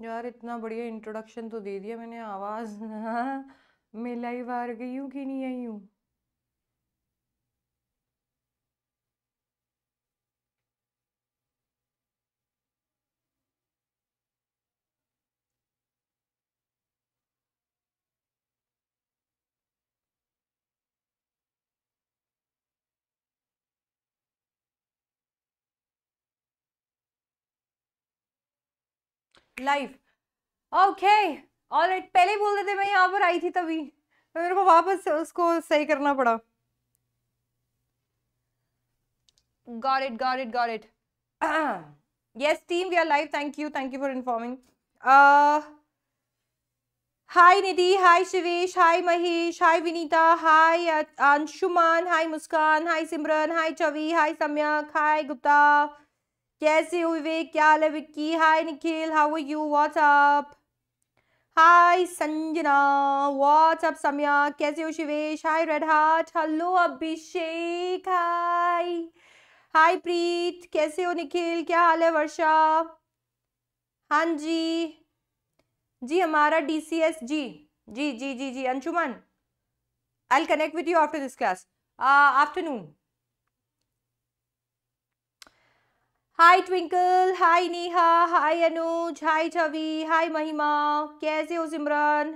यार इतना बढ़िया इंट्रोडक्शन तो दे दिया मैंने आवाज़ मिलाई लाइव गई हूँ कि नहीं आई हूँ लाइफ ओके और पहले ही बोल देते मैं यहाँ पर आई थी तभी तो मेरे को वापस उसको सही करना पड़ा got it got it got it yes team we are live thank you thank you for informing uh hi nidhi hi shivesh hi mahesh hi vinita hi anshuman hi muskan hi simran hi chavi hi samyak hi gupta कैसे हो विवेक क्या हाल है Vicky hi Nikhil how are you what's up hi Sanjana what's up Samaya कैसे हो Shivesh hi red heart hello Abhishek hi hi Preet कैसे हो निखिल क्या हाल है वर्षा हाँ जी जी हमारा डीसीएस जी जी जी जी जी Anshuman I connect with you after this class afternoon hi Twinkle hi Neha hi Anuj hi Chhavi hi Mahima कैसे हो Simran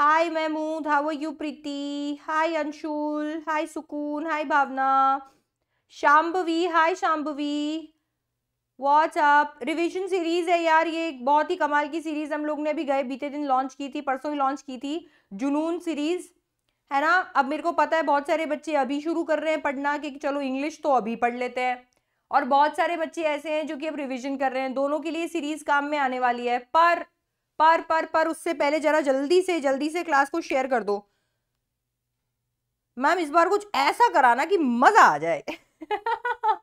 hi Mahmood how you Preeti hi Anshul hi Sukoon hi Bhavna Shambhavi hi Shambhavi what's up revision series है यार ये बहुत ही कमाल की सीरीज़ हम लोग ने अभी गए बीते दिन लॉन्च की थी परसों ही लॉन्च की थी जुनून सीरीज़ है ना अब मेरे को पता है बहुत सारे बच्चे अभी शुरू कर रहे हैं पढ़ना कि चलो इंग्लिश तो अभी पढ़ लेते हैं और बहुत सारे बच्चे ऐसे हैं जो कि अब रिविजन कर रहे हैं दोनों के लिए सीरीज काम में आने वाली है पर पर पर पर उससे पहले जरा जल्दी से जल्दी से क्लास को शेयर कर दो मैम इस बार कुछ ऐसा कराना कि मजा आ जाए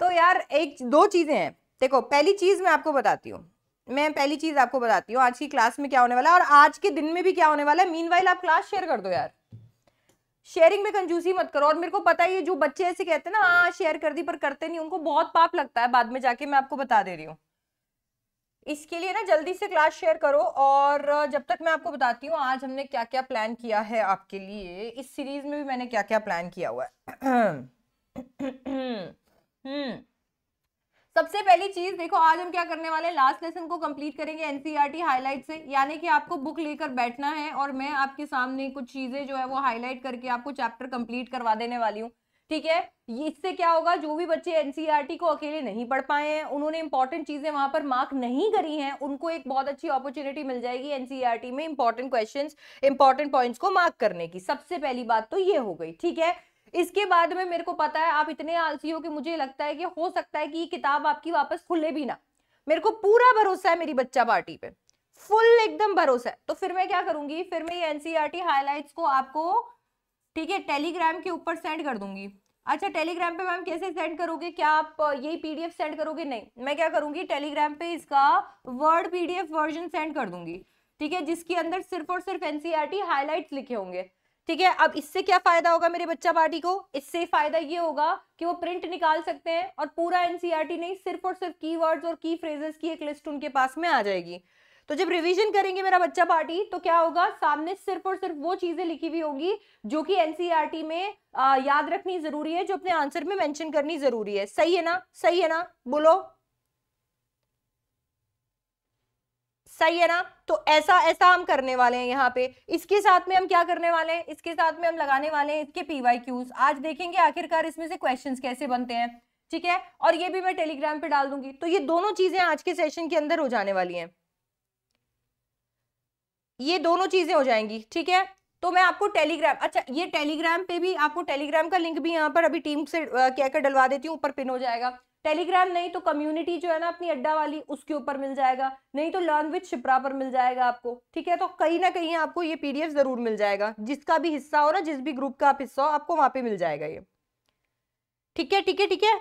तो यार एक दो चीजें हैं देखो पहली चीज मैं आपको बताती हूँ मैं पहली चीज आपको बताती हूँ आज की क्लास में क्या होने वाला है और आज के दिन में भी क्या होने वाला है मीन आप क्लास शेयर कर दो यार शेयरिंग में कंजूसी मत करो और मेरे को पता है ये जो बच्चे ऐसे कहते हैं ना शेयर हाँ, कर दी पर करते नहीं उनको बहुत पाप लगता है बाद में जाके मैं आपको बता दे रही हूँ इसके लिए ना जल्दी से क्लास शेयर करो और जब तक मैं आपको बताती हूँ आज हमने क्या क्या प्लान किया है आपके लिए इस सीरीज में भी मैंने क्या क्या प्लान किया हुआ है हम्म। हम्म। सबसे पहली चीज देखो आज हम क्या करने वाले लास्ट लेसन को कंप्लीट करेंगे एनसीईआरटी हाईलाइट e से यानी कि आपको बुक लेकर बैठना है और मैं आपके सामने कुछ चीजें जो है वो हाईलाइट करके आपको चैप्टर कंप्लीट करवा देने वाली हूँ ठीक है इससे क्या होगा जो भी बच्चे एनसीईआरटी e को अकेले नहीं पढ़ पाए हैं उन्होंने इंपॉर्टेंट चीजें वहां पर मार्क नहीं करी हैं उनको एक बहुत अच्छी अपॉर्चुनिटी मिल जाएगी एनसीईआरटी e में इंपॉर्टेंट क्वेश्चंस इंपॉर्टेंट पॉइंट्स को मार्क करने की सबसे पहली बात तो ये हो गई ठीक है इसके बाद में मेरे को पता है आप इतने आलसी हो कि मुझे लगता है कि हो सकता है कि ये किताब आपकी वापस खुले भी ना मेरे को पूरा भरोसा है मेरी बच्चा पार्टी पे फुल एकदम भरोसा है तो फिर मैं क्या करूंगी फिर मैं ये एनसीईआरटी हाईलाइट्स e को आपको ठीक है टेलीग्राम के ऊपर सेंड कर दूंगी अच्छा टेलीग्राम पे मैम कैसे सेंड करोगे क्या आप यही पीडीएफ सेंड करोगे नहीं मैं क्या करूंगी टेलीग्राम पे इसका वर्ड पीडीएफ वर्जन सेंड कर दूंगी ठीक है जिसके अंदर सिर्फ और सिर्फ एनसीईआरटी हाईलाइट्स e लिखे होंगे ठीक है अब इससे क्या फायदा होगा मेरे बच्चा पार्टी को इससे फायदा ये होगा कि वो प्रिंट निकाल सकते हैं और पूरा एनसीईआरटी e नहीं सिर्फ और सिर्फ कीवर्ड्स और की फ्रेजेस की एक लिस्ट उनके पास में आ जाएगी तो जब रिवीजन करेंगे मेरा बच्चा पार्टी तो क्या होगा सामने सिर्फ और सिर्फ वो चीजें लिखी हुई होगी जो कि एनसीईआरटी e में आ, याद रखनी जरूरी है जो अपने आंसर में मेंशन करनी जरूरी है सही है ना सही है ना बोलो सही है ना तो ऐसा ऐसा हम करने वाले हैं यहाँ पे इसके साथ में हम क्या करने वाले हैं इसके साथ में हम लगाने वाले हैं इसके पीवाई क्यूज आज देखेंगे आखिरकार इसमें से क्वेश्चन कैसे बनते हैं ठीक है और ये भी मैं टेलीग्राम पे डाल दूंगी तो ये दोनों चीजें आज के सेशन के अंदर हो जाने वाली हैं ये दोनों चीजें हो जाएंगी ठीक है तो मैं आपको टेलीग्राम अच्छा ये टेलीग्राम पे भी आपको टेलीग्राम का लिंक भी यहाँ पर अभी टीम से कहकर डलवा देती हूँ ऊपर पिन हो जाएगा टेलीग्राम नहीं तो कम्युनिटी जो है ना अपनी अड्डा वाली उसके ऊपर मिल जाएगा नहीं तो लर्न विथ शिप्रा पर मिल जाएगा आपको ठीक है तो कहीं ना कहीं आपको ये पीडीएफ जरूर मिल जाएगा जिसका भी हिस्सा हो ना जिस भी ग्रुप का आप हिस्सा हो आपको वहां पे मिल जाएगा ये ठीक है ठीक है ठीक है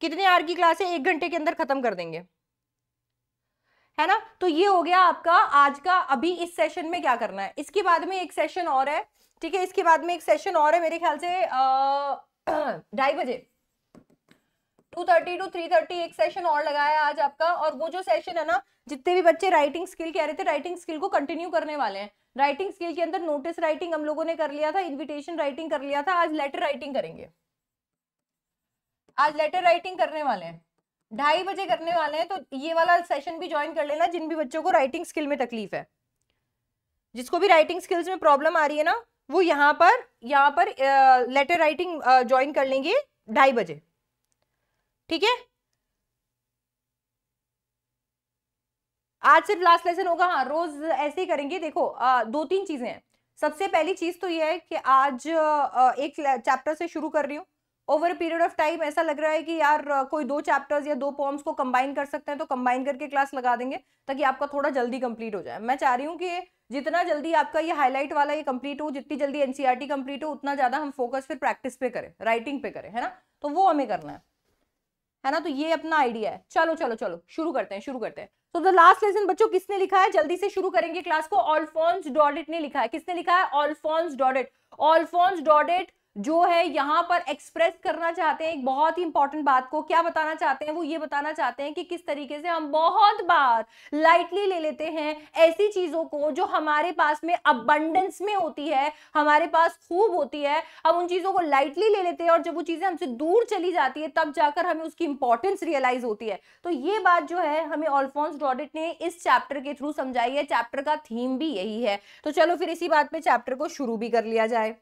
कितने आर की क्लास है एक घंटे के अंदर खत्म कर देंगे है ना तो ये हो गया आपका आज का अभी इस सेशन में क्या करना है इसके बाद में एक सेशन और है ठीक है इसके बाद में एक सेशन और है मेरे ख्याल से ढाई बजे two thirty to three thirty एक सेशन और लगाया आज आपका और वो जो सेशन है ना जितने भी बच्चे राइटिंग स्किल कह रहे थे राइटिंग स्किल को कंटिन्यू करने वाले हैं राइटिंग स्किल के अंदर नोटिस राइटिंग हम लोगों ने कर लिया था इन्विटेशन राइटिंग कर लिया था आज लेटर राइटिंग करेंगे आज लेटर राइटिंग करने वाले हैं ढाई बजे करने वाले हैं तो ये वाला सेशन भी ज्वाइन कर लेना जिन भी बच्चों को राइटिंग स्किल में तकलीफ है जिसको भी राइटिंग स्किल्स में प्रॉब्लम आ रही है ना वो यहाँ पर यहाँ पर लेटर राइटिंग ज्वाइन कर लेंगे ढाई बजे ठीक है आज सिर्फ लास्ट लेसन होगा हाँ रोज ऐसे ही करेंगे देखो आ, दो तीन चीजें हैं सबसे पहली चीज तो यह है कि आज आ, एक चैप्टर से शुरू कर रही हूँ ओवर पीरियड ऑफ टाइम ऐसा लग रहा है कि यार कोई दो चैप्टर्स या दो पॉम्स को कंबाइन कर सकते हैं तो कंबाइन करके क्लास लगा देंगे ताकि आपका थोड़ा जल्दी कंप्लीट हो जाए मैं चाह रही हूँ कि जितना जल्दी आपका ये हाईलाइट वाला ये कंप्लीट हो जितनी जल्दी एनसीआरटी कंप्लीट e हो उतना ज़्यादा हम फोकस फिर प्रैक्टिस पे करें राइटिंग पे करें है ना तो वो हमें करना है है ना तो ये अपना आइडिया है चलो चलो चलो शुरू करते हैं शुरू करते हैं तो द लास्ट लेसन बच्चों किसने लिखा है जल्दी से शुरू करेंगे क्लास को ऑलफोन्स डॉडेट ने लिखा है किसने लिखा है ऑलफोन्स डॉडेट ऑलफोन्स डॉडेट जो है यहाँ पर एक्सप्रेस करना चाहते हैं एक बहुत ही इंपॉर्टेंट बात को क्या बताना चाहते हैं वो ये बताना चाहते हैं कि किस तरीके से हम बहुत बार लाइटली ले लेते हैं ऐसी चीज़ों को जो हमारे पास में अबंडेंस में होती है हमारे पास खूब होती है हम उन चीज़ों को लाइटली ले लेते हैं और जब वो चीज़ें हमसे दूर चली जाती है तब जाकर हमें उसकी इंपॉर्टेंस रियलाइज होती है तो ये बात जो है हमें ऑल्फोन्स डॉडिट ने इस चैप्टर के थ्रू समझाई है चैप्टर का थीम भी यही है तो चलो फिर इसी बात पर चैप्टर को शुरू भी कर लिया जाए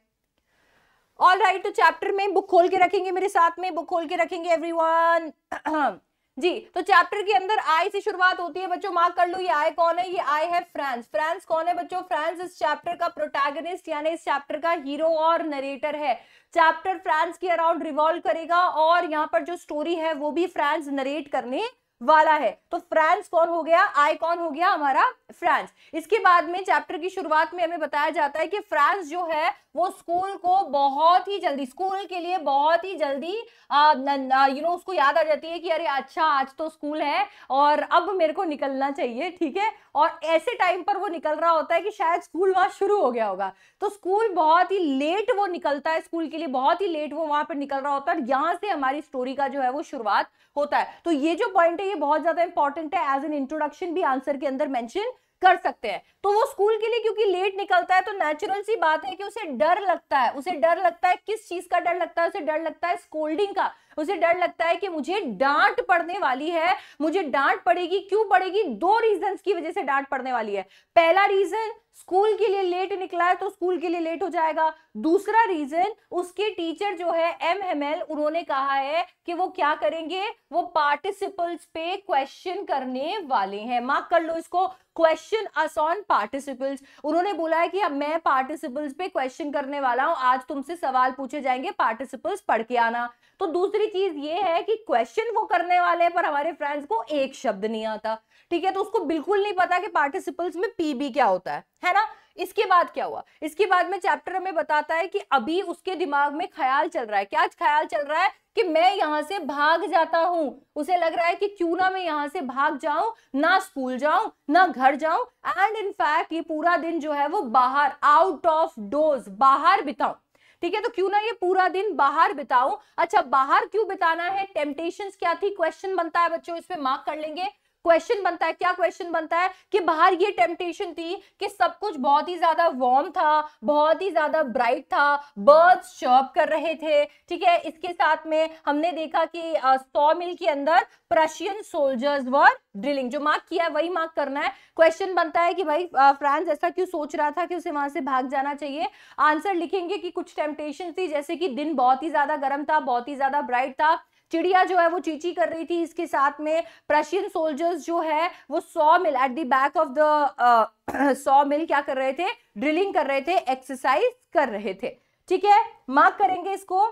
ऑल राइट तो चैप्टर में बुक खोल के रखेंगे मेरे साथ में बुक खोल के रखेंगे एवरी जी तो चैप्टर के अंदर आई से शुरुआत होती है बच्चों मार्क कर लो ये आई कौन है ये आई है फ्रांस फ्रांस कौन है बच्चों फ्रांस इस चैप्टर का प्रोटैगनिस्ट यानी इस चैप्टर का हीरो और नरेटर है चैप्टर फ्रांस के अराउंड रिवॉल्व करेगा और यहाँ पर जो स्टोरी है वो भी फ्रांस नरेट करने वाला है तो फ्रांस कौन हो गया आई कौन हो गया हमारा फ्रांस इसके बाद में चैप्टर की शुरुआत में हमें बताया जाता है कि फ्रांस जो है वो स्कूल को बहुत ही जल्दी स्कूल के लिए बहुत ही जल्दी यू नो उसको याद आ जाती है कि अरे अच्छा आज तो स्कूल है और अब मेरे को निकलना चाहिए ठीक है और ऐसे टाइम पर वो निकल रहा होता है कि शायद स्कूल वहां शुरू हो गया होगा तो स्कूल बहुत ही लेट वो निकलता है स्कूल के लिए बहुत ही लेट वो वहां पर निकल रहा होता है और यहाँ से हमारी स्टोरी का जो है वो शुरुआत होता है तो ये जो पॉइंट है ये बहुत ज़्यादा इंपॉर्टेंट है एज एन इंट्रोडक्शन भी आंसर के अंदर मैंशन कर सकते हैं तो वो स्कूल के लिए क्योंकि लेट निकलता है तो नेचुरल सी बात है कि उसे डर लगता है उसे डर लगता है किस चीज का डर लगता है उसे डर लगता है स्कोल्डिंग का उसे डर लगता है कि मुझे डांट पड़ने वाली है मुझे डांट पड़ेगी क्यों पड़ेगी दो रीजन की वजह से डांट पड़ने वाली है पहला रीजन स्कूल के लिए लेट निकला है तो स्कूल के लिए लेट हो जाएगा दूसरा रीजन उसके टीचर जो है एम एम एल उन्होंने कहा है कि वो क्या करेंगे वो पार्टिसिपल्स पे क्वेश्चन करने वाले हैं मार्क कर लो इसको क्वेश्चन अस ऑन पार्टिसिपल्स उन्होंने बोला है कि अब मैं पार्टिसिपल्स पे क्वेश्चन करने वाला हूं आज तुमसे सवाल पूछे जाएंगे पार्टिसिपल्स पढ़ के आना तो दूसरी चीज ये है कि क्वेश्चन वो करने वाले पर हमारे फ्रेंड्स को एक शब्द नहीं आता ठीक है तो उसको बिल्कुल नहीं पता कि पार्टिसिपल्स में पी भी क्या होता है है ना इसके बाद क्या हुआ इसके बाद में चैप्टर हमें बताता है कि अभी उसके दिमाग में ख्याल चल रहा है क्या ख्याल चल रहा है कि मैं यहां से भाग जाता हूं उसे लग रहा है कि क्यों ना मैं यहां से भाग जाऊं ना स्कूल जाऊं ना घर जाऊं एंड इनफैक्ट ये पूरा दिन जो है वो बाहर आउट ऑफ डोज बाहर बिताऊं ठीक है तो क्यों ना ये पूरा दिन बाहर बिताऊं अच्छा बाहर क्यों बिताना है टेम्पटेशन क्या थी क्वेश्चन बनता है बच्चों इस पर मार्क कर लेंगे क्वेश्चन बनता है क्या क्वेश्चन बनता है कि बाहर ये टेम्पटेशन थी कि सब कुछ बहुत ही ज्यादा वार्म था बहुत ही ज्यादा ब्राइट था बर्ड्स शॉप कर रहे थे ठीक है इसके साथ में हमने देखा कि सौ मिल के अंदर प्रशियन सोल्जर्स वर ड्रिलिंग जो मार्क किया है वही मार्क करना है क्वेश्चन बनता है कि भाई फ्रांस ऐसा क्यों सोच रहा था कि उसे वहां से भाग जाना चाहिए आंसर लिखेंगे कि कुछ टेम्पटेशन थी जैसे कि दिन बहुत ही ज्यादा गर्म था बहुत ही ज्यादा ब्राइट था चिड़िया जो है वो चीची कर रही थी इसके साथ में प्रशियन सोल्जर्स जो है वो सौ मिल at the back of the सौ मिल क्या कर रहे थे ड्रिलिंग कर रहे थे एक्सरसाइज कर रहे थे ठीक है मार्क करेंगे इसको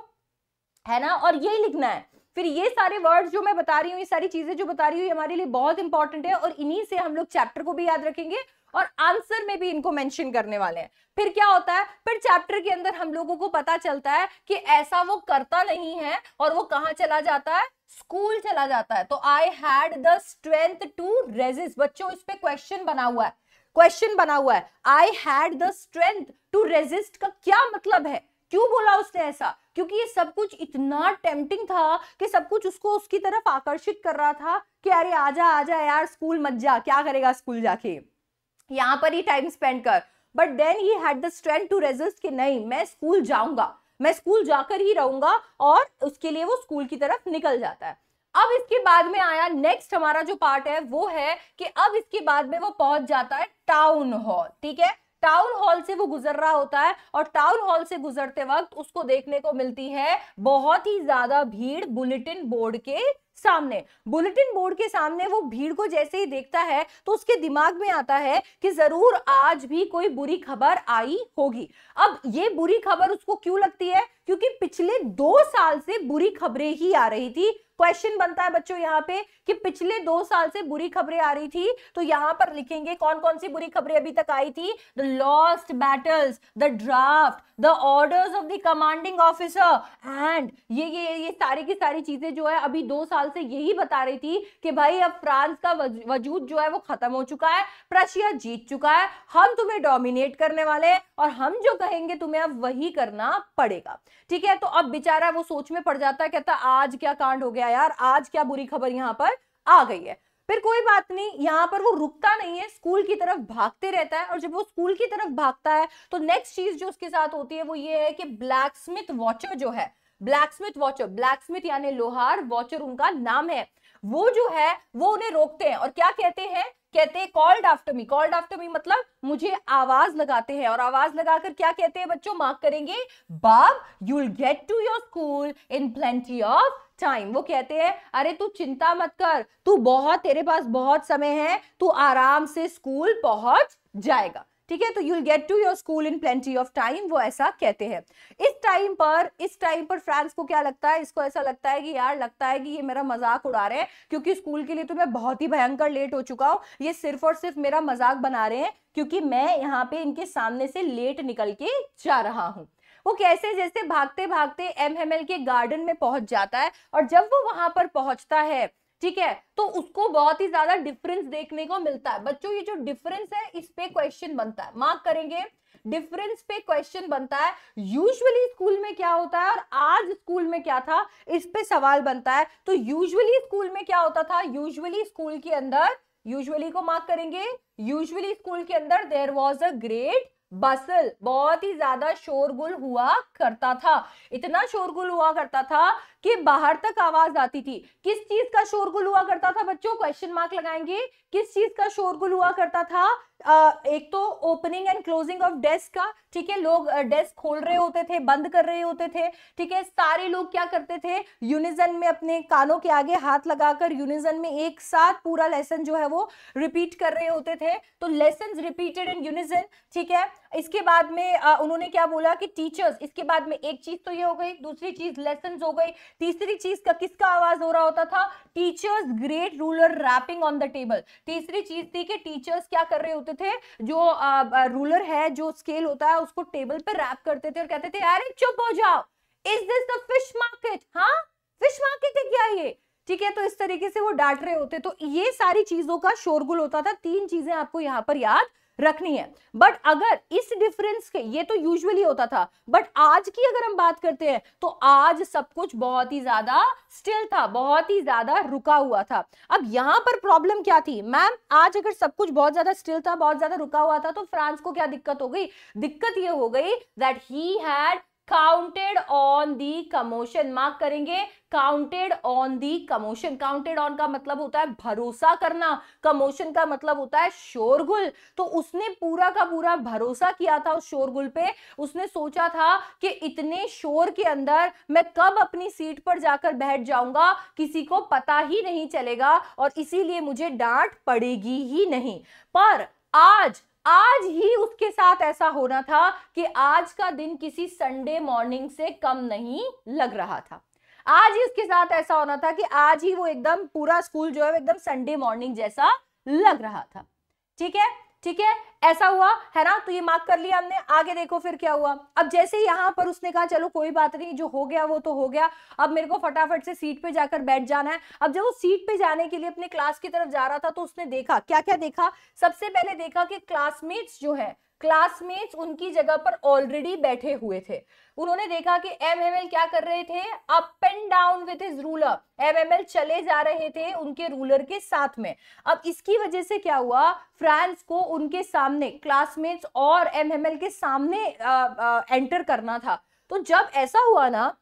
है ना और यही लिखना है फिर ये सारे वर्ड्स जो मैं बता रही हूँ ये सारी चीजें जो बता रही हूँ हमारे लिए बहुत इंपॉर्टेंट है और इन्हीं से हम लोग चैप्टर को भी याद रखेंगे और आंसर में भी इनको मेंशन करने वाले हैं फिर क्या होता है फिर चैप्टर के अंदर हम लोगों को पता चलता है कि ऐसा वो करता नहीं है और वो कहां चला जाता है स्कूल चला जाता है तो I had the strength to resist बच्चों इस पे क्वेश्चन बना हुआ है क्वेश्चन बना हुआ है I had the strength to resist का क्या मतलब है क्यों बोला उसने ऐसा क्योंकि ये सब कुछ इतना टेम्पटिंग था कि सब कुछ उसको उसकी तरफ आकर्षित कर रहा था कि अरे आजा आजा यार स्कूल मत जा क्या करेगा स्कूल जाके यहाँ पर ही टाइम स्पेंड कर but then he had the strength to resist कि नहीं मैं स्कूल जाऊंगा मैं स्कूल जाकर ही रहूंगा और उसके लिए वो स्कूल की तरफ निकल जाता है अब इसके बाद में आया नेक्स्ट हमारा जो पार्ट है वो है कि अब इसके बाद में वो पहुंच जाता है टाउन हॉल ठीक है टाउन हॉल से वो गुजर रहा होता है और टाउन हॉल से गुजरते वक्त उसको देखने को मिलती है बहुत ही ज्यादा भीड़ बुलेटिन बोर्ड के सामने बुलेटिन बोर्ड के सामने वो भीड़ को जैसे ही देखता है तो उसके दिमाग में आता है कि जरूर आज भी कोई बुरी खबर आई होगी अब ये बुरी खबर उसको क्यों लगती है क्योंकि पिछले दो साल से बुरी खबरें ही आ रही थी क्वेश्चन बनता है बच्चों यहाँ पे कि पिछले दो साल से बुरी खबरें आ रही थी तो यहाँ पर लिखेंगे कौन कौन सी बुरी खबरें अभी तक आई थी the lost battles the draft the orders of the commanding officer and ये ये ये सारी की सारी चीजें जो है अभी दो साल से यही बता रही थी कि भाई अब फ्रांस का वजूद जो है वो खत्म हो चुका है प्रशिया जीत चुका है हम तुम्हें डोमिनेट करने वाले हैं और हम जो कहेंगे तुम्हें अब वही करना पड़ेगा ठीक है तो अब बेचारा वो सोच में पड़ जाता है कहता आज क्या कांड हो गया यार आज क्या बुरी खबर यहाँ पर आ गई है फिर कोई बात नहीं यहाँ पर वो रुकता नहीं है स्कूल की तरफ भागते रहता है और जब वो स्कूल की तरफ भागता है तो नेक्स्ट चीज जो उसके साथ होती है वो ये है कि ब्लैक स्मिथ वॉचर जो है blacksmith Wachter blacksmith यानी लोहार वॉचर उनका नाम है वो जो है वो उन्हें रोकते हैं और क्या कहते हैं कहते हैं called after me called after me मतलब मुझे आवाज लगाते हैं और आवाज लगाकर क्या कहते हैं बच्चों मार्क करेंगे बाब you will get to your school in plenty of time वो कहते हैं अरे तू चिंता मत कर तू बहुत तेरे पास बहुत समय है तू आराम से स्कूल पहुंच जाएगा ठीक है तो you'll get to your school in plenty of time वो ऐसा कहते हैं इस टाइम पर इस टाइम पर फ्रांस को क्या लगता है इसको ऐसा लगता है कि यार लगता है कि ये मेरा मजाक उड़ा रहे हैं क्योंकि स्कूल के लिए तो मैं बहुत ही भयंकर लेट हो चुका हूँ ये सिर्फ और सिर्फ मेरा मजाक बना रहे हैं क्योंकि मैं यहाँ पे इनके सामने से लेट निकल के जा रहा हूँ वो कैसे जैसे भागते भागते एम के गार्डन में पहुंच जाता है और जब वो वहां पर पहुंचता है ठीक है तो उसको बहुत ही ज्यादा डिफरेंस देखने को मिलता है बच्चों ये जो डिफरेंस है इस पे क्वेश्चन बनता है मार्क करेंगे डिफरेंस पे क्वेश्चन बनता है यूजुअली स्कूल में क्या होता है और आज स्कूल में क्या था इस पे सवाल बनता है तो यूजुअली स्कूल में क्या होता था यूजुअली स्कूल के अंदर यूजुअली को मार्क करेंगे यूजुअली स्कूल के अंदर देर वॉज अ ग्रेट बसल बहुत ही ज्यादा शोरगुल हुआ करता था इतना शोरगुल हुआ करता था कि बाहर तक आवाज आती थी किस चीज का शोरगुल हुआ करता था बच्चों क्वेश्चन मार्क लगाएंगे किस चीज का शोरगुल हुआ करता था आ, एक तो opening and closing of desk का ठीक है लोग डेस्क खोल रहे होते थे बंद कर रहे होते थे ठीक है सारे लोग क्या करते थे यूनिजन में अपने कानों के आगे हाथ लगाकर यूनिजन में एक साथ पूरा लेसन जो है वो रिपीट कर रहे होते थे तो लेसन रिपीटेड इन यूनिजन ठीक है इसके बाद में आ, उन्होंने क्या बोला कि टीचर्स इसके बाद में एक चीज तो ये हो गई दूसरी चीज लेसन हो गई तीसरी चीज का किसका आवाज हो रहा होता था teachers great ruler rapping on the table तीसरी चीज थी कि टीचर्स क्या कर रहे होते थे जो रूलर है जो स्केल होता है उसको टेबल पर रैप करते थे और कहते थे अरे चुप हो जाओ is this the fish market हाँ फिश मार्केट है क्या ये ठीक है तो इस तरीके से वो डांट रहे होते तो ये सारी चीजों का शोरगुल होता था तीन चीजें आपको यहाँ पर याद रखनी है बट अगर इस डिफरेंस के ये तो यूजुअली होता था बट आज की अगर हम बात करते हैं तो आज सब कुछ बहुत ही ज्यादा स्टिल था बहुत ही ज्यादा रुका हुआ था अब यहां पर प्रॉब्लम क्या थी मैम आज अगर सब कुछ बहुत ज्यादा स्टिल था बहुत ज्यादा रुका हुआ था तो फ्रांस को क्या दिक्कत हो गई दिक्कत ये हो गई that he had counted on the commotion mark करेंगे counted on the commotion counted on का मतलब होता है भरोसा करना कमोशन का मतलब होता है शोरगुल तो उसने पूरा का पूरा भरोसा किया था उस शोरगुल पे उसने सोचा था कि इतने शोर के अंदर मैं कब अपनी सीट पर जाकर बैठ जाऊंगा किसी को पता ही नहीं चलेगा और इसीलिए मुझे डांट पड़ेगी ही नहीं पर आज आज ही उसके साथ ऐसा होना था कि आज का दिन किसी संडे मॉर्निंग से कम नहीं लग रहा था आज ही उसके साथ ऐसा होना था कि आज ही वो एकदम पूरा स्कूल जो है एकदम संडे मॉर्निंग जैसा लग रहा था ठीक है ठीक है ऐसा हुआ है ना तो ये मार्क कर लिया हमने आगे देखो फिर क्या हुआ अब जैसे यहाँ पर उसने कहा चलो कोई बात नहीं जो हो गया वो तो हो गया अब मेरे को फटाफट से सीट पे जाकर बैठ जाना है अब जब वो सीट पे जाने के लिए अपने क्लास की तरफ जा रहा था तो उसने देखा क्या क्या देखा सबसे पहले देखा कि क्लासमेट्स जो है क्लासमेट्स उनकी जगह पर ऑलरेडी बैठे हुए थे उन्होंने देखा कि एमएमएल क्या कर रहे थे up and down with his ruler एमएमएल चले जा रहे थे उनके रूलर के साथ में अब इसकी वजह से क्या हुआ फ्रांस को उनके सामने क्लासमेट्स और एमएमएल के सामने आ, आ, एंटर करना था तो जब ऐसा हुआ ना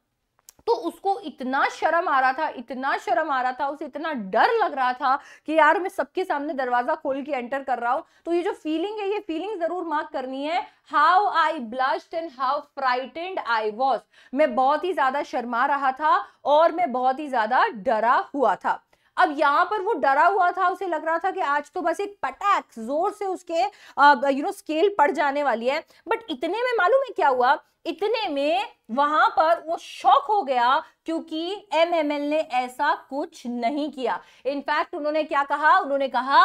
तो उसको इतना शर्म आ रहा था इतना शर्म आ रहा था उसे इतना डर लग रहा था कि यार मैं सबके सामने दरवाजा खोल के एंटर कर रहा हूं तो ये जो फीलिंग है ये फीलिंग जरूर मार्क करनी है how I blushed and how frightened I was मैं बहुत ही ज्यादा शर्मा रहा था और मैं बहुत ही ज्यादा डरा हुआ था अब यहाँ पर वो डरा हुआ था उसे लग रहा था कि आज तो बस एक पटाख जोर से उसके यू नो स्केल पड़ जाने वाली है बट इतने में मालूम है क्या हुआ इतने में वहां पर वो शॉक हो गया क्योंकि एमएमएल ने ऐसा कुछ नहीं किया इनफैक्ट उन्होंने क्या कहा उन्होंने कहा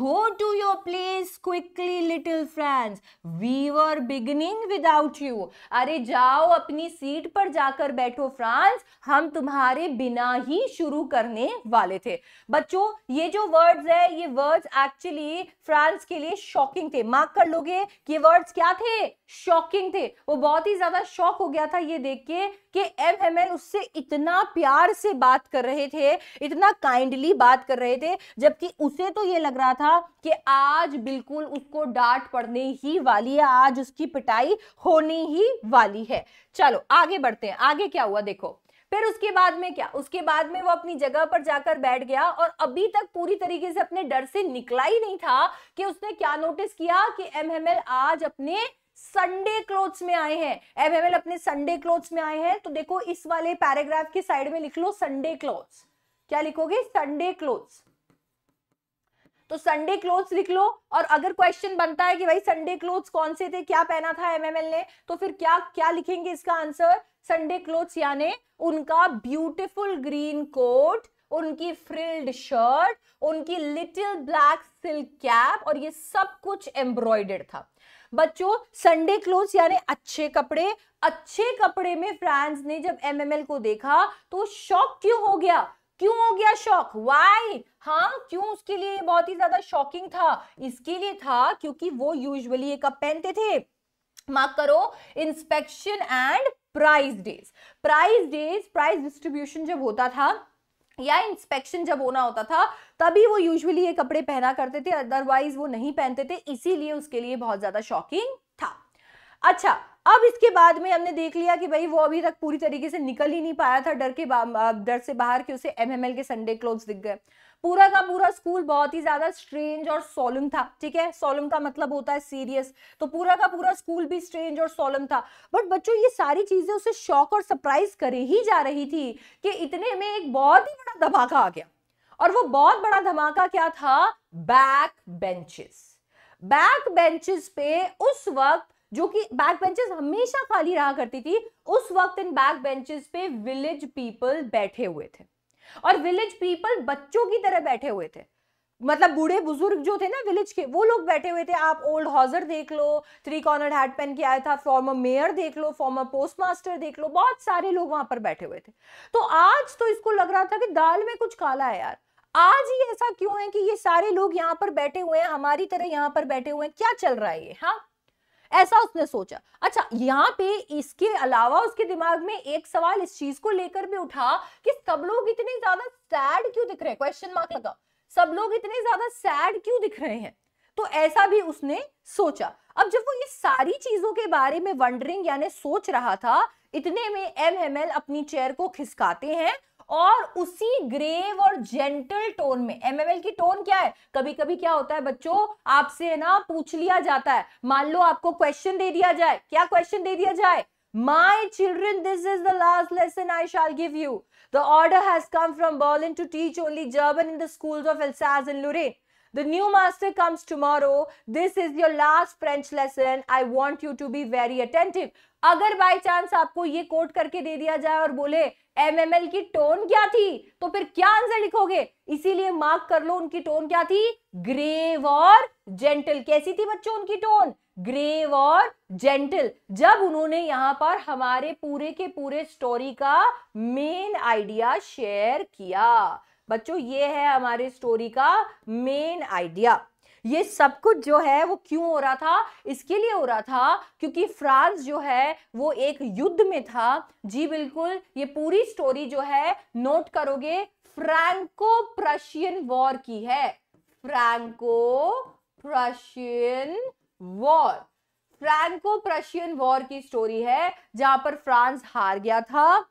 go to your place quickly little friends we were beginning without you अरे जाओ अपनी सीट पर जाकर बैठो फ्रांस हम तुम्हारे बिना ही शुरू करने वाले थे बच्चों ये जो वर्ड्स है ये वर्ड्स एक्चुअली फ्रांस के लिए शॉकिंग थे मार्क कर लोगे ये वर्ड्स क्या थे शॉकिंग थे वो बहुत ही ज्यादा शॉक हो गया था ये देख के कि एम हेमन उससे इतना प्यार से बात कर रहे थे इतना काइंडली बात कर रहे थे जबकि उसे तो ये लग रहा था कि आज बिल्कुल उसको डांट पड़ने ही वाली है आज उसकी पिटाई होने ही वाली है चलो आगे बढ़ते हैं आगे क्या हुआ देखो फिर उसके बाद में क्या उसके बाद में वो अपनी जगह पर जाकर बैठ गया और अभी तक पूरी तरीके से अपने डर से निकला ही नहीं था कि उसने क्या नोटिस किया कि एमएमएल आज अपने संडे क्लोथ्स में आए हैं एम एल अपने संडे क्लोथ्स में आए हैं तो देखो इस वाले पैराग्राफ की साइड में लिख लो संडे क्लोथ्स क्या लिखोगे संडे क्लोथ्स तो संडे क्लोथ्स लिख लो और अगर क्वेश्चन बनता है कि भाई संडे क्लोथ्स कौन से थे क्या पहना था एमएमएल ने तो फिर क्या क्या लिखेंगे इसका आंसर संडे क्लोथ्स यानी उनका ब्यूटीफुल ग्रीन कोट उनकी फ्रिल्ड शर्ट उनकी लिटिल ब्लैक सिल्क कैप और ये सब कुछ एम्ब्रॉयडर्ड था बच्चों संडे क्लोथ यानी अच्छे कपड़े अच्छे कपड़े में फ्रांस ने जब एमएमएल को देखा तो शॉक क्यों हो गया क्यों हो गया शॉक वाई हाँ क्यों उसके लिए बहुत ही ज्यादा शॉकिंग था इसके लिए था क्योंकि वो यूजली ये कप पहनते थे माफ करो inspection and prize days prize days prize distribution जब होता था या इंस्पेक्शन जब होना होता था तभी वो यूजुअली ये कपड़े पहना करते थे अदरवाइज वो नहीं पहनते थे इसीलिए उसके लिए बहुत ज्यादा शॉकिंग था अच्छा अब इसके बाद में हमने देख लिया कि भाई वो अभी तक पूरी तरीके से निकल ही नहीं पाया था डर के डर से बाहर कि उसे एमएमएल के संडे क्लोथ्स दिख गए पूरा का पूरा स्कूल बहुत ही ज्यादा स्ट्रेंज और सोलम था ठीक है सोलम का मतलब होता है सीरियस तो पूरा का पूरा स्कूल भी स्ट्रेंज और सोलम था बट बच्चों ये सारी चीजें उसे शॉक और सरप्राइज करे ही जा रही थी कि इतने में एक बहुत ही बड़ा धमाका आ गया और वो बहुत बड़ा धमाका क्या था बैक बेंचेस बैक बेंचेस पे उस वक्त जो कि बैक बेंचेस हमेशा खाली रहा करती थी उस वक्त इन बैक बेंचेस पे विलेज पीपल बैठे हुए थे और विलेज पीपल बच्चों की तरह बैठे हुए थे मतलब बूढ़े बुजुर्ग जो थे ना विलेज के वो लोग बैठे हुए थे आप ओल्ड हॉजर देख लो थ्री कॉर्नर हैट पेन के आया था फॉर्मर मेयर देख लो फॉर्मर पोस्टमास्टर देख लो बहुत सारे लोग वहां पर बैठे हुए थे तो आज तो इसको लग रहा था कि दाल में कुछ काला है यार आज ही ऐसा क्यों है कि ये सारे लोग यहाँ पर बैठे हुए हैं हमारी तरह यहाँ पर बैठे हुए हैं क्या चल रहा है ये हाँ ऐसा उसने सोचा अच्छा यहाँ पे इसके अलावा उसके दिमाग में एक सवाल इस चीज को लेकर भी उठा कि सब लोग इतने ज्यादा सैड क्यों दिख रहे हैं क्वेश्चन मार्क लगा सब लोग इतने ज्यादा सैड क्यों दिख रहे हैं तो ऐसा भी उसने सोचा अब जब वो ये सारी चीजों के बारे में वंडरिंग यानी सोच रहा था इतने में एम अपनी चेयर को खिसकाते हैं और उसी ग्रेव और जेंटल टोन में एमएमएल की टोन क्या है कभी कभी क्या होता है बच्चों आपसे ना पूछ लिया जाता है मान लो आपको क्वेश्चन दे दिया जाए क्या क्वेश्चन दे दिया जाए My children, this is the last lesson I shall give you. The order has come from Berlin to teach only German in the schools of Alsace and Lorraine. The new master comes tomorrow. This is your last French lesson. I want you to be very attentive. अगर by chance आपको ये coat करके दे दिया जाए और बोले MML की tone क्या थी तो फिर क्या आंसर लिखोगे इसीलिए मार्क कर लो उनकी टोन क्या थी ग्रेव और जेंटल कैसी थी बच्चों उनकी टोन ग्रेव और जेंटल जब उन्होंने यहां पर हमारे पूरे के पूरे स्टोरी का मेन आइडिया शेयर किया बच्चों ये है हमारे स्टोरी का मेन आइडिया ये सब कुछ जो है वो क्यों हो रहा था इसके लिए हो रहा था क्योंकि फ्रांस जो है वो एक युद्ध में था जी बिल्कुल ये पूरी स्टोरी जो है नोट करोगे फ्रैंको प्रशियन वॉर की है Franco Prussian war Franco Prussian war की स्टोरी है जहां पर फ्रांस हार गया था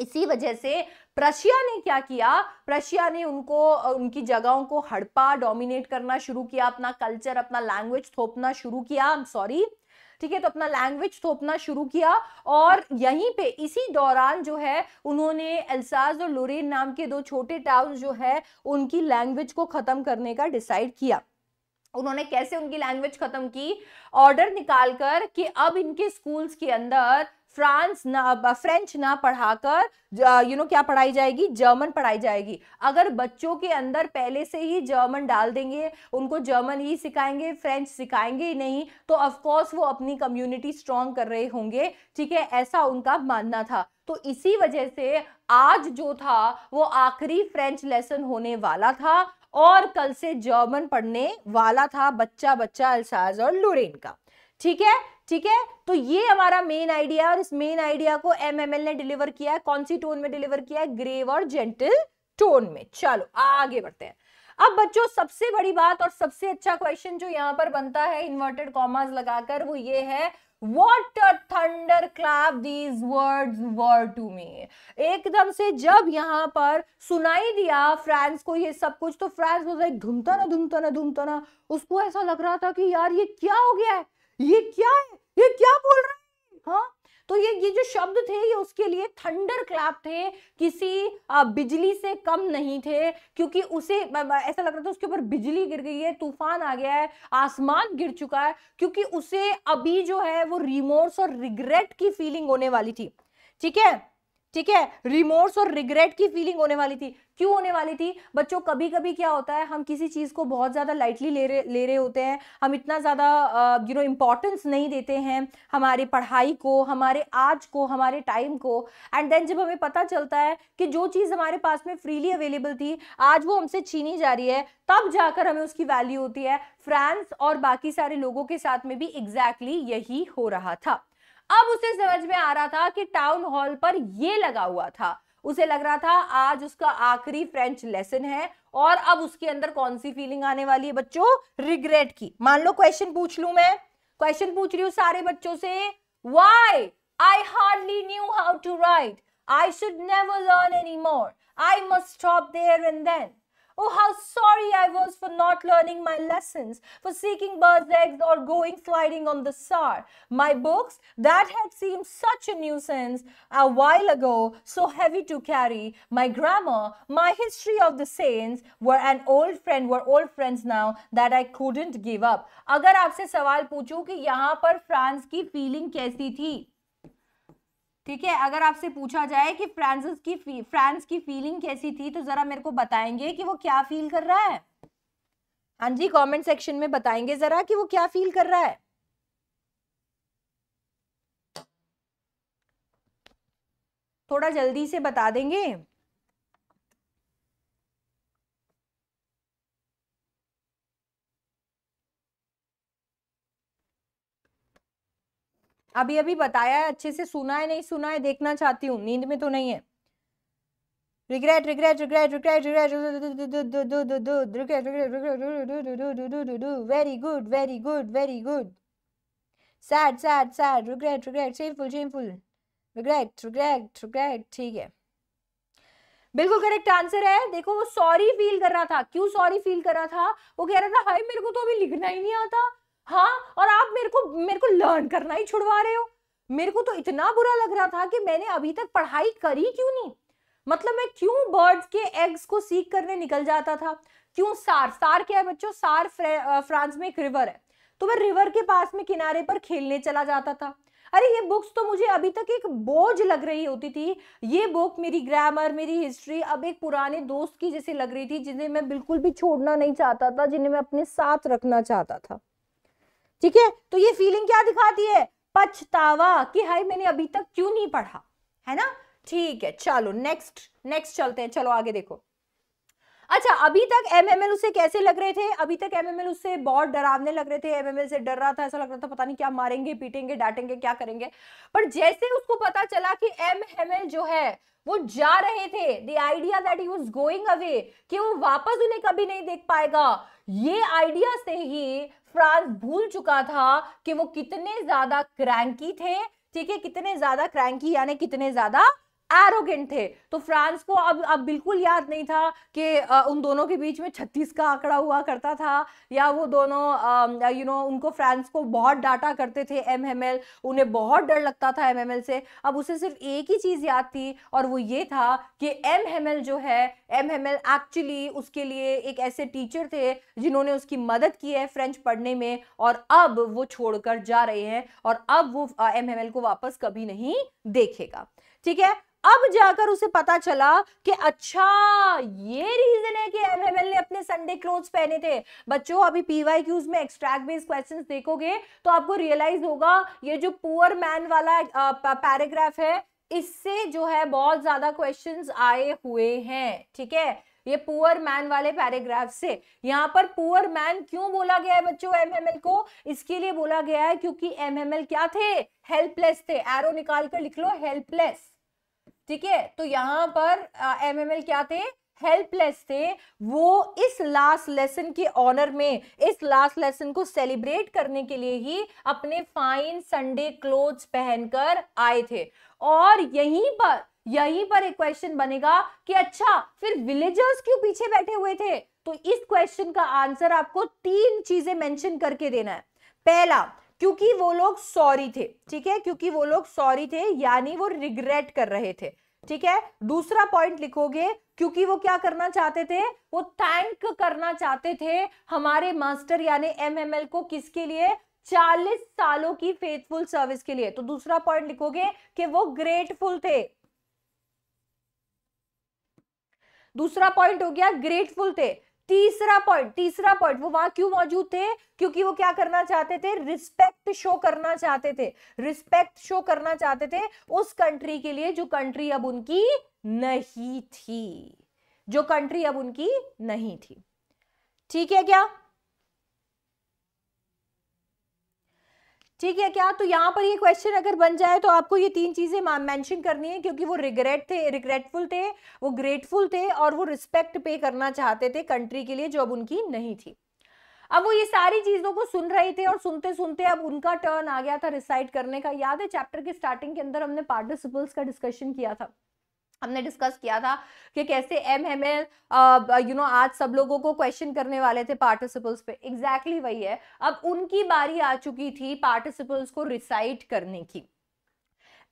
इसी वजह से प्रशिया ने क्या किया प्रशिया ने उनको उनकी जगहों को हड़पा डोमिनेट करना शुरू किया अपना कल्चर अपना लैंग्वेज थोपना शुरू किया सॉरी ठीक है तो अपना लैंग्वेज थोपना शुरू किया और यहीं पे इसी दौरान जो है उन्होंने एल्साज और लोरेन नाम के दो छोटे टाउन जो है उनकी लैंग्वेज को ख़त्म करने का डिसाइड किया उन्होंने कैसे उनकी लैंग्वेज ख़त्म की ऑर्डर निकाल कर कि अब इनके स्कूल्स के अंदर फ्रांस ना फ्रेंच ना पढ़ाकर यू नो क्या पढ़ाई जाएगी जर्मन पढ़ाई जाएगी अगर बच्चों के अंदर पहले से ही जर्मन डाल देंगे उनको जर्मन ही सिखाएंगे फ्रेंच सिखाएंगे ही नहीं तो ऑफकोर्स वो अपनी कम्युनिटी स्ट्रांग कर रहे होंगे ठीक है ऐसा उनका मानना था तो इसी वजह से आज जो था वो आखिरी फ्रेंच लेसन होने वाला था और कल से जर्मन पढ़ने वाला था बच्चा बच्चा अल्साज और लुरेन का ठीक है ठीक है तो ये हमारा मेन आइडिया है और इस मेन आइडिया को एम एम एल ने डिलीवर किया है कौन सी टोन में डिलीवर किया है ग्रेव और जेंटल टोन में चलो आगे बढ़ते हैं अब बच्चों सबसे बड़ी बात और सबसे अच्छा क्वेश्चन जो यहाँ पर बनता है इन्वर्टेड कॉमास लगाकर वो ये है what thunder clap these word were to me एकदम से जब यहाँ पर सुनाई दिया फ्रांस को ये सब कुछ तो फ्रांस वॉज लाइक धुमता ना धुमता ना धुमता ना उसको ऐसा लग रहा था कि यार ये क्या हो गया है ये क्या है ये क्या बोल रहा है हाँ तो ये ये जो शब्द थे ये उसके लिए थंडर क्लैप थे किसी बिजली से कम नहीं थे क्योंकि उसे ऐसा लग रहा था उसके ऊपर बिजली गिर गई है तूफान आ गया है आसमान गिर चुका है क्योंकि उसे अभी जो है वो रिमोर्स और रिग्रेट की फीलिंग होने वाली थी ठीक है ठीक है रिमोर्स और रिग्रेट की फीलिंग होने वाली थी क्यों होने वाली थी बच्चों कभी कभी क्या होता है हम किसी चीज़ को बहुत ज़्यादा लाइटली ले रहे ले रहे होते हैं हम इतना ज़्यादा यू नो इम्पॉर्टेंस नहीं देते हैं हमारे पढ़ाई को हमारे आज को हमारे टाइम को एंड देन जब हमें पता चलता है कि जो चीज़ हमारे पास में फ्रीली अवेलेबल थी आज वो हमसे छीनी जा रही है तब जाकर हमें उसकी वैल्यू होती है फ्रांस और बाकी सारे लोगों के साथ में भी एग्जैक्टली exactly यही हो रहा था अब उसे समझ में आ रहा था कि टाउन हॉल पर यह लगा हुआ था उसे लग रहा था आज उसका आखिरी फ्रेंच लेसन है और अब उसके अंदर कौन सी फीलिंग आने वाली है बच्चों रिग्रेट की मान लो क्वेश्चन पूछ लू मैं क्वेश्चन पूछ रही हूँ सारे बच्चों से why I hardly knew how to write I should never learn any more I must stop there and then Oh, how sorry I was for not learning my lessons, for seeking birds' eggs or going sliding on the SAR. My books, that had seemed such a nuisance a while ago, so heavy to carry. My grammar, my history of the saints were an old friend, were old friends now that I couldn't give up. अगर आपसे सवाल पूछूं कि यहाँ पर France की feeling कैसी थी ठीक है अगर आपसे पूछा जाए कि फ्रांसिस की फ्रांस की फीलिंग कैसी थी तो जरा मेरे को बताएंगे कि वो क्या फील कर रहा है हाँ जी कमेंट सेक्शन में बताएंगे जरा कि वो क्या फील कर रहा है थोड़ा जल्दी से बता देंगे अभी अभी बताया है अच्छे से सुना है नहीं सुना है देखना चाहती हूँ नींद में तो नहीं है regret regret regret regret regret very good very good very good sad sad sad regret regret shameful shameful regret regret regret ठीक है बिल्कुल करेक्ट आंसर है देखो वो सॉरी फील कर रहा था क्यों सॉरी फील कर रहा था वो कह रहा था हाय मेरे को तो अभी लिखना ही नहीं आता हाँ और आप मेरे को मेरे को लर्न करना ही छुड़वा रहे हो मेरे को तो इतना बुरा लग रहा था कि मैंने अभी तक पढ़ाई करी क्यों नहीं मतलब मैं क्यों बर्ड्स के एग्स को सीख करने निकल जाता था क्यों सार सार क्या है बच्चों सार फ्रांस में एक रिवर है तो मैं रिवर के पास में किनारे पर खेलने चला जाता था अरे ये बुक्स तो मुझे अभी तक एक बोझ लग रही होती थी ये बुक मेरी ग्रामर मेरी हिस्ट्री अब एक पुराने दोस्त की जैसे लग रही थी जिन्हें मैं बिल्कुल भी छोड़ना नहीं चाहता था जिन्हें मैं अपने साथ रखना चाहता था ठीक है तो ये फीलिंग क्या दिखाती है पछतावा कि हाई मैंने अभी तक क्यों नहीं पढ़ा है ना ठीक है चलो नेक्स्ट नेक्स्ट चलते हैं चलो आगे देखो अच्छा अभी तक एमएमएल उसे कैसे लग रहे थे अभी तक एमएमएल उससे बहुत डरावने लग रहे थे एमएमएल से डर रहा था ऐसा लग रहा था पता नहीं क्या मारेंगे पीटेंगे डांटेंगे क्या करेंगे पर जैसे उसको पता चला कि एमएमएल जो है वो जा रहे थे the idea that he was going away कि वो वापस उन्हें कभी नहीं देख पाएगा ये आइडिया से ही फ्रांस भूल चुका था कि वो कितने ज्यादा क्रैंकी थे ठीक है कितने ज्यादा क्रैंकी यानी कितने ज्यादा एरोगेंट थे तो फ्रांस को अब अब बिल्कुल याद नहीं था कि उन दोनों के बीच में छत्तीस का आंकड़ा हुआ करता था या वो दोनों यू नो उनको फ्रांस को बहुत डाटा करते थे एम उन्हें बहुत डर लगता था एम से अब उसे सिर्फ एक ही चीज़ याद थी और वो ये था कि एम जो है एम एक्चुअली उसके लिए एक ऐसे टीचर थे जिन्होंने उसकी मदद की है फ्रेंच पढ़ने में और अब वो छोड़कर जा रहे हैं और अब वो एम को वापस कभी नहीं देखेगा ठीक है अब जाकर उसे पता चला कि अच्छा ये रीजन है कि एमएमएल ने अपने संडे क्लोथ पहने थे बच्चों अभी पीवाई क्यूज में एक्सट्रैक्ट बेस्ड क्वेश्चंस देखोगे तो आपको रियलाइज होगा ये जो पुअर मैन वाला पैराग्राफ है इससे जो है बहुत ज्यादा क्वेश्चंस आए हुए हैं ठीक है ये पुअर मैन वाले पैराग्राफ से यहाँ पर पुअर मैन क्यों बोला गया है बच्चों एमएमएल को इसके लिए बोला गया है क्योंकि एमएमएल क्या थे हेल्पलेस थे एरो निकाल कर लिख लो हेल्पलेस ठीक है तो यहाँ पर एम uh, क्या थे हेल्पलेस थे वो इस लास्ट लेसन के ऑनर में इस लास्ट लेसन को सेलिब्रेट करने के लिए ही अपने फाइन संडे क्लोथ्स पहनकर आए थे और यहीं पर यहीं पर एक क्वेश्चन बनेगा कि अच्छा फिर विलेजर्स क्यों पीछे बैठे हुए थे तो इस क्वेश्चन का आंसर आपको तीन चीजें मेंशन करके देना है पहला क्योंकि वो लोग सॉरी थे ठीक है क्योंकि वो लोग सॉरी थे यानी वो रिग्रेट कर रहे थे ठीक है दूसरा पॉइंट लिखोगे क्योंकि वो क्या करना चाहते थे वो थैंक करना चाहते थे हमारे मास्टर यानी एमएमएल को किसके लिए 40 सालों की फेथफुल सर्विस के लिए तो दूसरा पॉइंट लिखोगे कि वो ग्रेटफुल थे दूसरा पॉइंट हो गया ग्रेटफुल थे तीसरा पॉइंट तीसरा पॉइंट वो वहां क्यों मौजूद थे क्योंकि वो क्या करना चाहते थे रिस्पेक्ट शो करना चाहते थे रिस्पेक्ट शो करना चाहते थे उस कंट्री के लिए जो कंट्री अब उनकी नहीं थी जो कंट्री अब उनकी नहीं थी ठीक है क्या ठीक है क्या तो यहाँ पर ये क्वेश्चन अगर बन जाए तो आपको ये तीन चीज़ें मेंशन करनी है क्योंकि वो रिग्रेट थे रिग्रेटफुल थे वो ग्रेटफुल थे और वो रिस्पेक्ट पे करना चाहते थे कंट्री के लिए जो अब उनकी नहीं थी अब वो ये सारी चीज़ों को सुन रहे थे और सुनते सुनते अब उनका टर्न आ गया था रिसाइड करने का याद है चैप्टर के स्टार्टिंग के अंदर हमने पार्टिसिपल्स का डिस्कशन किया था हमने डिस्कस किया था कि कैसे M M L you know आज सब लोगों को क्वेश्चन करने वाले थे पार्टिसिपल्स पे एग्जैक्टली exactly वही है अब उनकी बारी आ चुकी थी पार्टिसिपल्स को रिसाइट करने की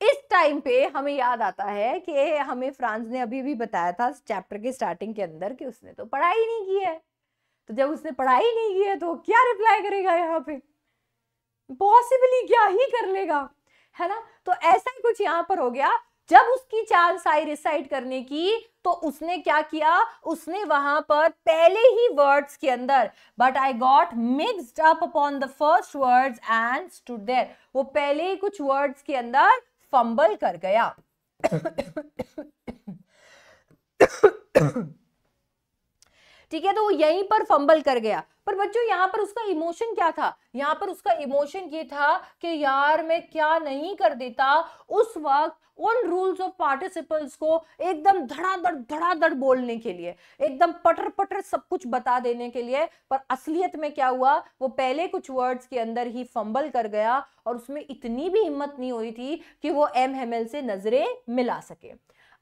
इस टाइम पे हमें याद आता है कि हमें फ्रांस ने अभी भी बताया था चैप्टर के स्टार्टिंग के अंदर कि उसने तो पढ़ाई नहीं की है तो जब उसने पढ़ाई नहीं की है तो क्या रिप्लाई करेगा यहाँ पे पॉसिबली क्या ही कर लेगा है ना तो ऐसा ही कुछ यहाँ पर हो गया जब उसकी चार साई रिसाइट करने की तो उसने क्या किया उसने वहां पर पहले ही वर्ड्स के अंदर but I got mixed up upon the first words and stood there वो पहले ही कुछ वर्ड्स के अंदर फंबल कर गया ठीक है तो वो यहीं पर फंबल कर गया पर बच्चों यहाँ पर उसका इमोशन क्या था यहाँ पर उसका इमोशन ये था कि यार मैं क्या नहीं कर देता उस वक्त उन रूल्स ऑफ पार्टिसिपल्स को एकदम धड़ाधड़ धड़ाधड़ बोलने के लिए एकदम पटर पटर सब कुछ बता देने के लिए पर असलियत में क्या हुआ वो पहले कुछ वर्ड्स के अंदर ही फंबल कर गया और उसमें इतनी भी हिम्मत नहीं हुई थी कि वो एम एल से नजरें मिला सके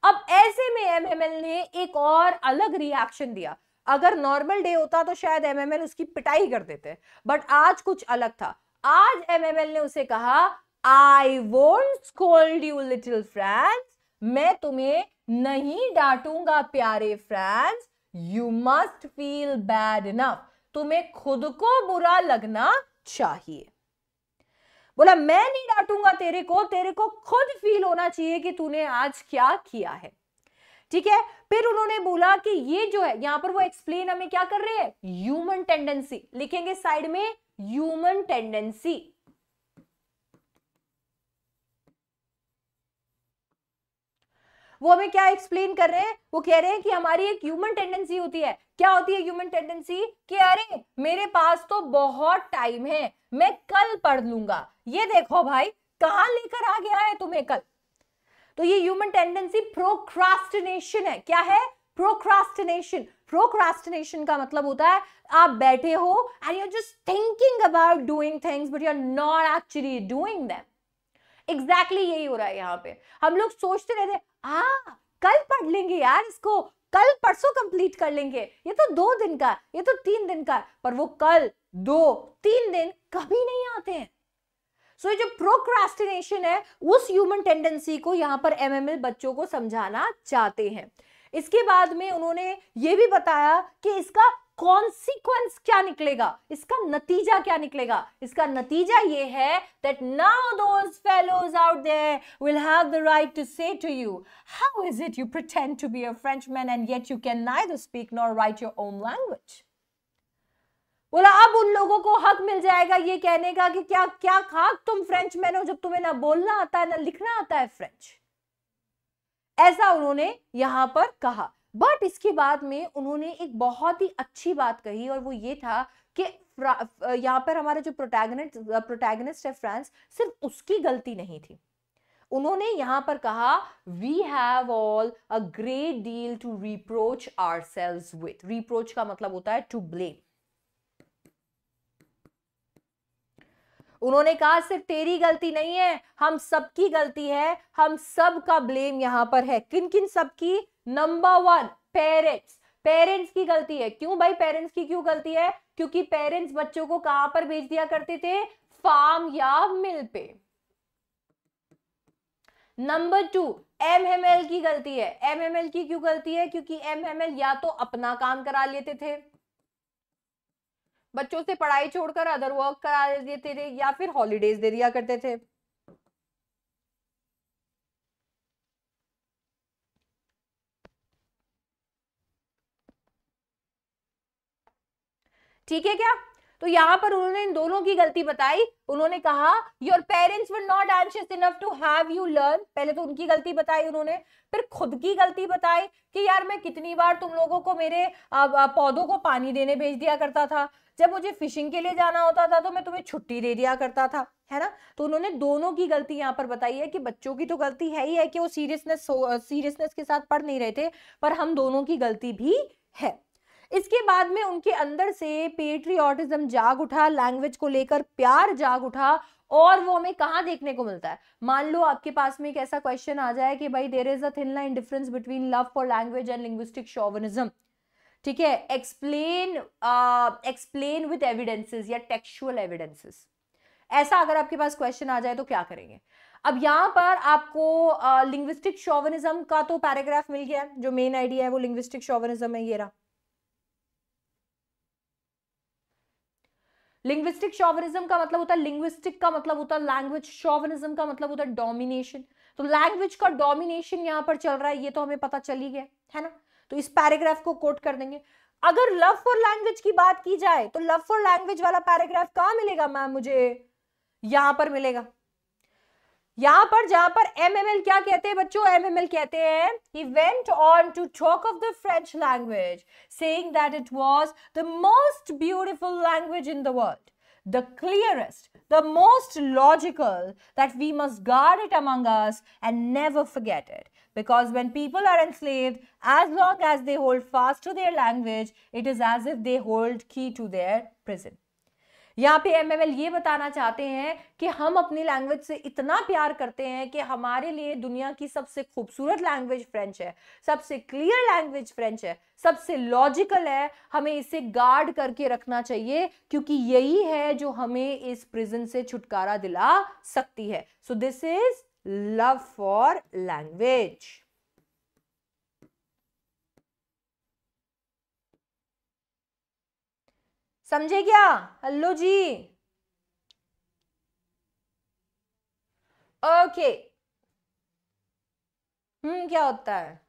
अब ऐसे में एम एल ने एक और अलग रिएक्शन दिया अगर नॉर्मल डे होता तो शायद एमएमएल उसकी पिटाई कर देते बट आज कुछ अलग था आज एमएमएल ने उसे कहा I won't scold you little friends मैं तुम्हें नहीं डांटूंगा प्यारे friends you must feel bad enough तुम्हें खुद को बुरा लगना चाहिए बोला मैं नहीं डांटूंगा तेरे को तेरे को खुद फील होना चाहिए कि तूने आज क्या किया है ठीक है फिर उन्होंने बोला कि ये जो है यहां पर वो एक्सप्लेन हमें क्या कर रहे हैं ह्यूमन टेंडेंसी लिखेंगे साइड में ह्यूमन टेंडेंसी वो हमें क्या एक्सप्लेन कर रहे हैं वो कह रहे हैं कि हमारी एक ह्यूमन टेंडेंसी होती है क्या होती है ह्यूमन टेंडेंसी कि अरे मेरे पास तो बहुत टाइम है मैं कल पढ़ लूंगा ये देखो भाई कहा लेकर आ गया है तुम्हें कल तो ये ह्यूमन टेंडेंसी प्रोक्रास्टिनेशन है क्या है प्रोक्रास्टिनेशन प्रोक्रास्टिनेशन का मतलब होता है आप बैठे हो and you are just thinking about doing things but you are not actually doing them exactly यही हो रहा है यहाँ पे हम लोग सोचते रहते आ कल पढ़ लेंगे यार इसको कल परसों कंप्लीट कर लेंगे ये तो दो दिन का ये तो तीन दिन का पर वो कल दो तीन दिन कभी नहीं आते हैं सो so, जो प्रोक्रास्टिनेशन है उस ह्यूमन टेंडेंसी को यहाँ पर एमएमएल बच्चों को समझाना चाहते हैं इसके बाद में उन्होंने ये भी बताया कि इसका कॉन्सिक्वेंस क्या निकलेगा इसका नतीजा क्या निकलेगा इसका नतीजा ये है that now those fellows out there will have the right to say to you how is it you pretend to be a Frenchman and yet you can neither speak nor write your own language बोला अब उन लोगों को हक मिल जाएगा ये कहने का कि क्या क्या खा तुम फ्रेंच मैन हो जब तुम्हें ना बोलना आता है ना लिखना आता है फ्रेंच ऐसा उन्होंने यहां पर कहा बट इसके बाद में उन्होंने एक बहुत ही अच्छी बात कही और वो ये था कि यहाँ पर हमारे जो प्रोटैगनिस्ट प्रोटैगनिस्ट है फ्रांस सिर्फ उसकी गलती नहीं थी उन्होंने यहां पर कहा we have all a great deal to reproach ourselves with reproach का मतलब होता है टू ब्लेम उन्होंने कहा सिर्फ तेरी गलती नहीं है हम सबकी गलती है हम सब का ब्लेम यहाँ पर है किन किन सबकी नंबर वन पेरेंट्स पेरेंट्स की गलती है क्यों भाई पेरेंट्स की क्यों गलती है क्योंकि पेरेंट्स बच्चों को कहां पर भेज दिया करते थे फार्म या मिल पे नंबर टू एमएमएल की गलती है एमएमएल की क्यों गलती है क्योंकि एमएमएल या तो अपना काम करा लेते थे बच्चों से पढ़ाई छोड़कर अदर वर्क करा देते थे या फिर हॉलीडेज दे दिया करते थे ठीक है क्या तो यहां पर उन्होंने इन दोनों की गलती बताई उन्होंने कहा your parents were not anxious enough to have you learn पहले तो उनकी गलती बताई उन्होंने फिर खुद की गलती बताई कि यार मैं कितनी बार तुम लोगों को मेरे पौधों को पानी देने भेज दिया करता था जब मुझे फिशिंग के लिए जाना होता था तो मैं तुम्हें छुट्टी दे दिया करता था है ना तो उन्होंने दोनों की गलती यहाँ पर बताई है कि बच्चों की तो गलती है ही है कि वो सीरियसनेस सीरियसनेस के साथ पढ़ नहीं रहे थे पर हम दोनों की गलती भी है इसके बाद में उनके अंदर से पेट्रियाटिज्म जाग उठा लैंग्वेज को लेकर प्यार जाग उठा और वो हमें कहाँ देखने को मिलता है मान लो आपके पास में एक ऐसा क्वेश्चन आ जाए कि भाई there is a thin line difference between love for language and linguistic chauvinism ठीक है एक्सप्लेन एक्सप्लेन विद एविडेंसेस या टेक्सुअल एविडेंसेस ऐसा अगर आपके पास क्वेश्चन आ जाए तो क्या करेंगे अब यहां पर आपको लिंग्विस्टिक शोवनिज्म का तो पैराग्राफ मिल गया जो मेन आइडिया है वो लिंग्विस्टिक शोवनिज्म है ये रहा लिंग्विस्टिक शोवनिज्म का मतलब होता है लिंग्विस्टिक का मतलब होता है लैंग्वेज शॉवनिज्म का मतलब होता है डोमिनेशन तो लैंग्वेज का डोमिनेशन यहां पर चल रहा है ये तो हमें पता चल ही गया है ना तो इस पैराग्राफ को कोट कर देंगे अगर लव फॉर लैंग्वेज की बात की जाए तो लव फॉर लैंग्वेज वाला पैराग्राफ कहा मिलेगा मैम मुझे यहां पर मिलेगा यहां पर जहां पर एमएमएल क्या कहते हैं बच्चों एमएमएल कहते हैं he went on to talk of the French language saying that it was the most beautiful language in the world the clearest the most logical that we must guard it among us and never forget it because when people are enslaved, as long as they hold fast to their language, it is as if they hold key to their prison. यहाँ पे M ये बताना चाहते हैं कि हम अपनी language से इतना प्यार करते हैं कि हमारे लिए दुनिया की सबसे खूबसूरत लैंग्वेज फ्रेंच है सबसे क्लियर लैंग्वेज फ्रेंच है सबसे लॉजिकल है हमें इसे गार्ड करके रखना चाहिए क्योंकि यही है जो हमें इस प्रिजन से छुटकारा दिला सकती है so this is love for language. समझे क्या हल्लो जी ओके हम्म क्या होता है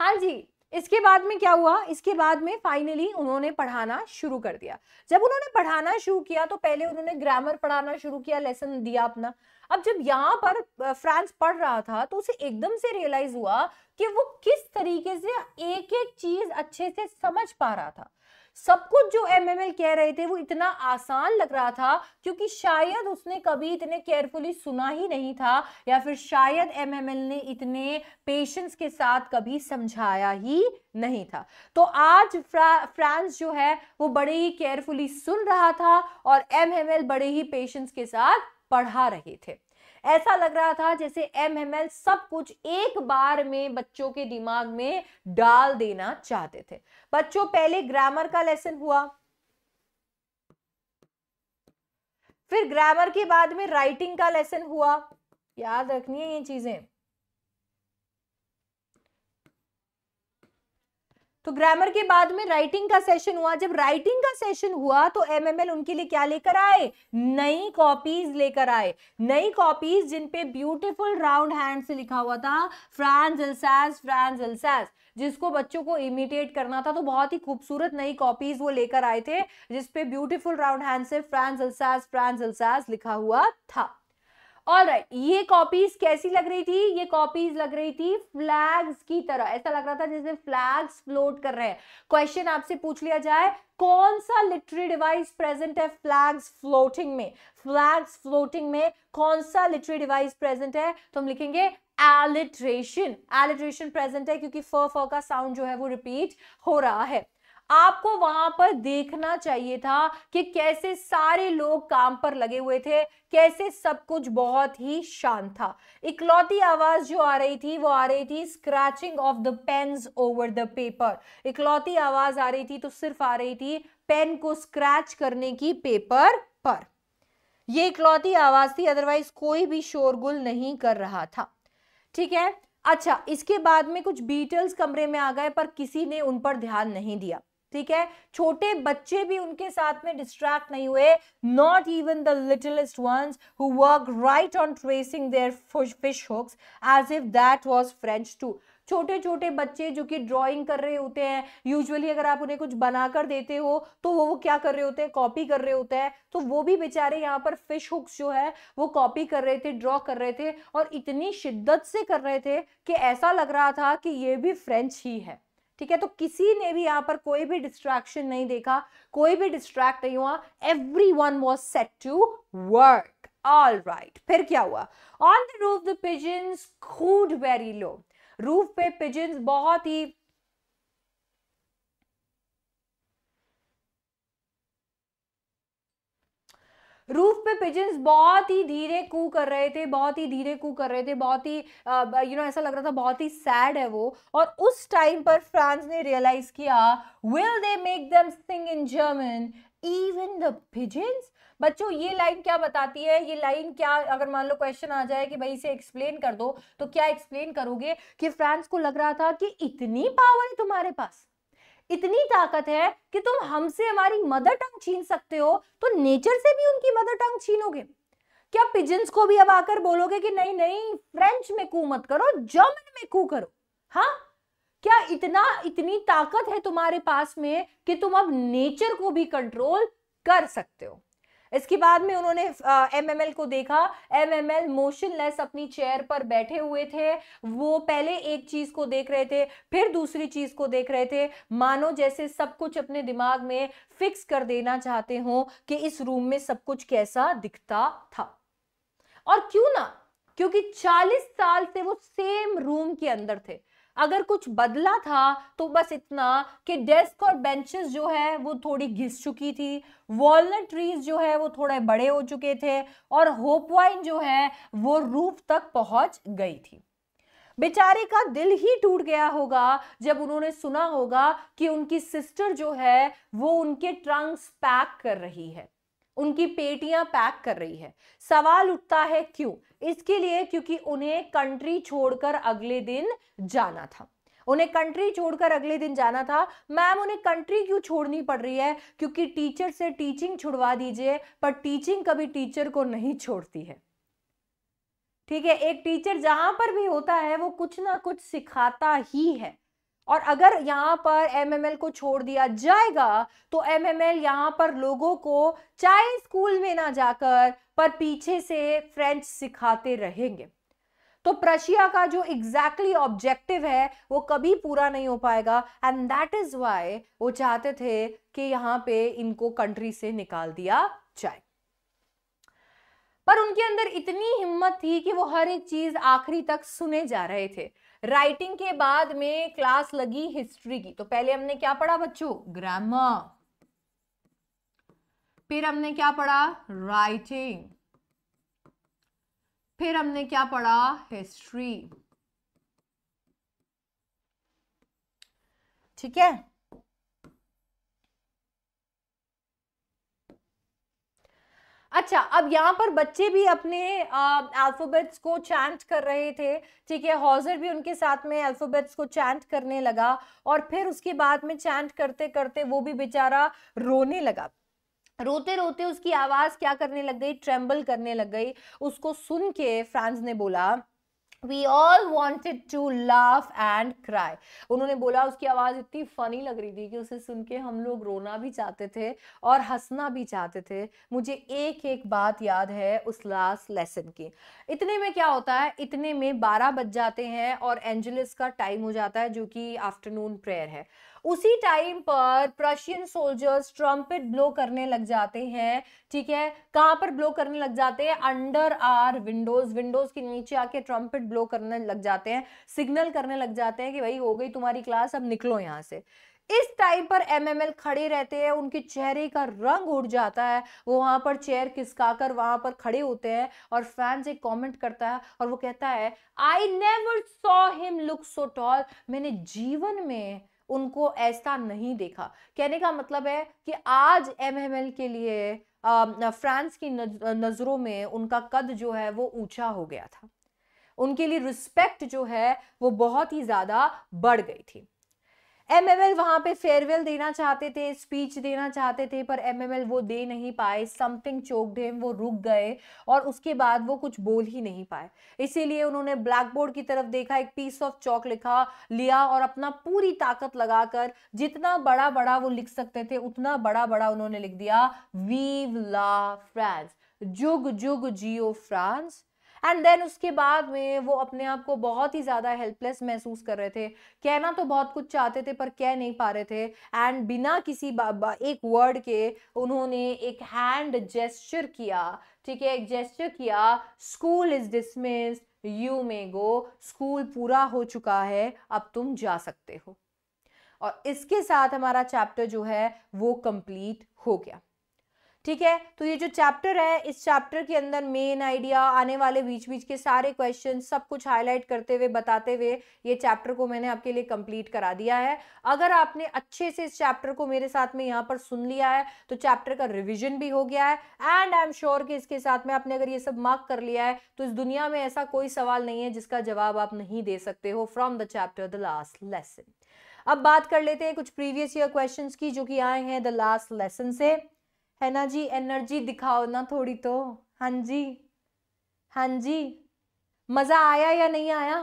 हाँ जी इसके बाद में क्या हुआ इसके बाद में फाइनली उन्होंने पढ़ाना शुरू कर दिया जब उन्होंने पढ़ाना शुरू किया तो पहले उन्होंने ग्रामर पढ़ाना शुरू किया लेसन दिया अपना अब जब यहाँ पर फ्रांस पढ़ रहा था तो उसे एकदम से रियलाइज हुआ कि वो किस तरीके से एक एक चीज अच्छे से समझ पा रहा था सब कुछ जो एमएमएल कह रहे थे वो इतना आसान लग रहा था क्योंकि शायद उसने कभी इतने केयरफुली सुना ही नहीं था या फिर शायद एमएमएल ने इतने पेशेंस के साथ कभी समझाया ही नहीं था तो आज फ्रा, फ्रांस जो है वो बड़े ही केयरफुली सुन रहा था और एमएमएल बड़े ही पेशेंस के साथ पढ़ा रहे थे ऐसा लग रहा था जैसे एम सब कुछ एक बार में बच्चों के दिमाग में डाल देना चाहते थे बच्चों पहले ग्रामर का लेसन हुआ फिर ग्रामर के बाद में राइटिंग का लेसन हुआ याद रखनी है ये चीजें तो ग्रामर के बाद में राइटिंग का सेशन हुआ जब राइटिंग का सेशन हुआ तो एमएमएल उनके लिए क्या लेकर आए नई कॉपीज लेकर आए नई कॉपीज जिन पे ब्यूटीफुल राउंड हैंड से लिखा हुआ था फ्रांस एल्सास फ्रांस एल्सास जिसको बच्चों को इमिटेट करना था तो बहुत ही खूबसूरत नई कॉपीज वो लेकर आए थे जिसपे ब्यूटीफुल राउंड हैंड से फ्रांस एल्सास फ्रांस एल्सास लिखा हुआ था ऑल राइट right, ये कॉपीज कैसी लग रही थी ये कॉपीज लग रही थी फ्लैग्स की तरह ऐसा लग रहा था जैसे फ्लैग्स फ्लोट कर रहे हैं क्वेश्चन आपसे पूछ लिया जाए कौन सा लिटरी डिवाइस प्रेजेंट है फ्लैग्स फ्लोटिंग में फ्लैग्स फ्लोटिंग में कौन सा लिटरी डिवाइस प्रेजेंट है तो हम लिखेंगे एलिट्रेशन एलिट्रेशन प्रेजेंट है क्योंकि फ फ का साउंड जो है वो रिपीट हो रहा है आपको वहां पर देखना चाहिए था कि कैसे सारे लोग काम पर लगे हुए थे कैसे सब कुछ बहुत ही शांत था इकलौती आवाज जो आ रही थी वो आ रही थी scratching of the pen over the paper इकलौती आवाज आ रही थी तो सिर्फ आ रही थी पेन को स्क्रैच करने की पेपर पर ये इकलौती आवाज थी अदरवाइज कोई भी शोरगुल नहीं कर रहा था ठीक है अच्छा इसके बाद में कुछ बीटल्स कमरे में आ गए पर किसी ने उन पर ध्यान नहीं दिया ठीक है छोटे बच्चे भी उनके साथ में डिस्ट्रैक्ट नहीं हुए not even the littlest ones who work right on tracing their fish hooks as if that was French too छोटे छोटे बच्चे जो कि ड्राइंग कर रहे होते हैं यूजुअली अगर आप उन्हें कुछ बना कर देते हो तो वो वो क्या कर रहे होते हैं कॉपी कर रहे होते हैं तो वो भी बेचारे यहाँ पर फिश हुक्स जो है वो कॉपी कर रहे थे ड्रॉ कर रहे थे और इतनी शिद्दत से कर रहे थे कि ऐसा लग रहा था कि ये भी फ्रेंच ही है ठीक है तो किसी ने भी यहाँ पर कोई भी डिस्ट्रैक्शन नहीं देखा कोई भी डिस्ट्रैक्ट नहीं हुआ every one was set to work all right फिर क्या हुआ on the roof the pigeons cooed very low roof पे पिजन्स बहुत ही रूफ पे पिजन्स बहुत ही धीरे कू कर रहे थे बहुत ही धीरे कू कर रहे थे बहुत ही यू नो ऐसा लग रहा था बहुत ही सैड है वो और उस टाइम पर फ्रांस ने रियलाइज किया will they make them sing in German even the pigeons बच्चों ये लाइन क्या बताती है ये लाइन क्या अगर मान लो क्वेश्चन आ जाए कि भाई इसे एक्सप्लेन कर दो तो क्या एक्सप्लेन करोगे कि फ्रांस को लग रहा था कि इतनी पावर है तुम्हारे पास इतनी ताकत है कि तुम हमसे हमारी मदर टंग छीन सकते हो तो नेचर से भी उनकी मदर टंग छीनोगे क्या पिजन्स को भी अब आकर बोलोगे कि नहीं नहीं फ्रेंच में कू मत करो जर्मन में कू करो हाँ क्या इतना इतनी ताकत है तुम्हारे पास में कि तुम अब नेचर को भी कंट्रोल कर सकते हो इसके बाद में उन्होंने एमएमएल को देखा एमएमएल मोशनलेस अपनी चेयर पर बैठे हुए थे वो पहले एक चीज को देख रहे थे फिर दूसरी चीज को देख रहे थे मानो जैसे सब कुछ अपने दिमाग में फिक्स कर देना चाहते हो कि इस रूम में सब कुछ कैसा दिखता था और क्यों ना क्योंकि 40 साल से वो सेम रूम के अंदर थे अगर कुछ बदला था तो बस इतना कि डेस्क और बेंचेस जो है वो थोड़ी घिस चुकी थी वॉलनट ट्रीज जो है वो थोड़े बड़े हो चुके थे और होप वाइन जो है वो रूफ तक पहुंच गई थी बेचारे का दिल ही टूट गया होगा जब उन्होंने सुना होगा कि उनकी सिस्टर जो है वो उनके ट्रंक्स पैक कर रही है उनकी पेटियां पैक कर रही है सवाल उठता है क्यों इसके लिए क्योंकि उन्हें कंट्री छोड़कर अगले दिन जाना था उन्हें कंट्री छोड़कर अगले दिन जाना था मैम उन्हें कंट्री क्यों छोड़नी पड़ रही है क्योंकि टीचर से टीचिंग छुड़वा दीजिए पर टीचिंग कभी टीचर को नहीं छोड़ती है ठीक है एक टीचर जहां पर भी होता है वो कुछ ना कुछ सिखाता ही है और अगर यहाँ पर एमएमएल को छोड़ दिया जाएगा तो एमएमएल यहाँ पर लोगों को चाहे स्कूल में ना जाकर पर पीछे से फ्रेंच सिखाते रहेंगे तो प्रशिया का जो एग्जैक्टली exactly ऑब्जेक्टिव है वो कभी पूरा नहीं हो पाएगा एंड दैट इज वाई वो चाहते थे कि यहाँ पे इनको कंट्री से निकाल दिया जाए पर उनके अंदर इतनी हिम्मत थी कि वो हर एक चीज आखिरी तक सुने जा रहे थे राइटिंग के बाद में क्लास लगी हिस्ट्री की तो पहले हमने क्या पढ़ा बच्चों ग्रामर फिर हमने क्या पढ़ा राइटिंग फिर हमने क्या पढ़ा हिस्ट्री ठीक है अच्छा अब यहाँ पर बच्चे भी अपने अल्फ़ाबेट्स को चैंट कर रहे थे ठीक है हॉजर भी उनके साथ में अल्फ़ाबेट्स को चैंट करने लगा और फिर उसके बाद में चैंट करते करते वो भी बेचारा रोने लगा रोते रोते उसकी आवाज़ क्या करने लग गई ट्रेम्बल करने लग गई उसको सुन के फ्रांस ने बोला we all wanted to laugh and cry उन्होंने बोला उसकी आवाज़ इतनी फनी लग रही थी कि उसे सुन के हम लोग रोना भी चाहते थे और हंसना भी चाहते थे मुझे एक एक बात याद है उस लास्ट लेसन की इतने में क्या होता है इतने में बारह बज जाते हैं और एंजलिस का टाइम हो जाता है जो कि आफ्टरनून प्रेयर है उसी टाइम पर प्रशियन सोल्जर्स ट्रम्पेट ब्लो करने लग जाते हैं ठीक है कहाँ पर ब्लो करने लग जाते हैं अंडर आर विंडोज विंडोज के नीचे आके ट्रम्पेट ब्लो करने लग जाते हैं सिग्नल करने लग जाते हैं कि भाई हो गई तुम्हारी क्लास अब निकलो यहाँ से इस टाइम पर एमएमएल खड़े रहते हैं उनके चेहरे का रंग उड़ जाता है वो वहां पर चेयर किसकाकर वहां पर खड़े होते हैं और फैंस एक कमेंट करता है और वो कहता है I never saw him look so tall मैंने जीवन में उनको ऐसा नहीं देखा कहने का मतलब है कि आज एमएमएल के लिए फ्रांस की नज़रों में उनका कद जो है वो ऊंचा हो गया था उनके लिए रिस्पेक्ट जो है वो बहुत ही ज़्यादा बढ़ गई थी एमएमएल वहां पे फेयरवेल देना चाहते थे स्पीच देना चाहते थे पर एमएमएल वो दे नहीं पाए समथिंग चोक हिम वो रुक गए और उसके बाद वो कुछ बोल ही नहीं पाए इसीलिए उन्होंने ब्लैक बोर्ड की तरफ देखा एक पीस ऑफ चौक लिखा लिया और अपना पूरी ताकत लगाकर जितना बड़ा बड़ा वो लिख सकते थे उतना बड़ा बड़ा उन्होंने लिख दिया वीव ला फ्रांस जुग जुग जियो फ्रांस एंड देन उसके बाद में वो अपने आप को बहुत ही ज़्यादा हेल्पलेस महसूस कर रहे थे कहना तो बहुत कुछ चाहते थे पर कह नहीं पा रहे थे एंड बिना किसी एक वर्ड के उन्होंने एक हैंड जेस्चर किया ठीक है एक जेस्चर किया school is dismiss you may go school पूरा हो चुका है अब तुम जा सकते हो और इसके साथ हमारा चैप्टर जो है वो कंप्लीट हो गया ठीक है तो ये जो चैप्टर है इस चैप्टर के अंदर मेन आइडिया आने वाले बीच बीच के सारे क्वेश्चन सब कुछ हाईलाइट करते हुए बताते हुए ये चैप्टर को मैंने आपके लिए कंप्लीट करा दिया है अगर आपने अच्छे से इस चैप्टर को मेरे साथ में यहाँ पर सुन लिया है तो चैप्टर का रिविजन भी हो गया है एंड आई एम श्योर कि इसके साथ में आपने अगर ये सब मार्क कर लिया है तो इस दुनिया में ऐसा कोई सवाल नहीं है जिसका जवाब आप नहीं दे सकते हो from the chapter the last lesson अब बात कर लेते हैं कुछ प्रीवियस ईयर क्वेश्चंस की जो कि आए हैं द लास्ट लेसन से है ना जी एनर्जी दिखाओ ना थोड़ी तो हाँ जी हाँ जी मज़ा आया या नहीं आया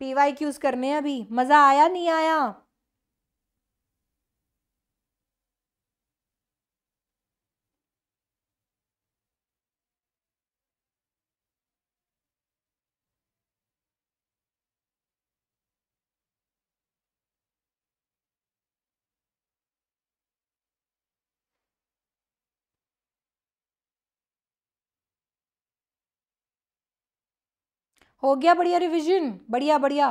पीवाई क्यूज करने अभी मज़ा आया नहीं आया हो गया बढ़िया रिवीजन बढ़िया बढ़िया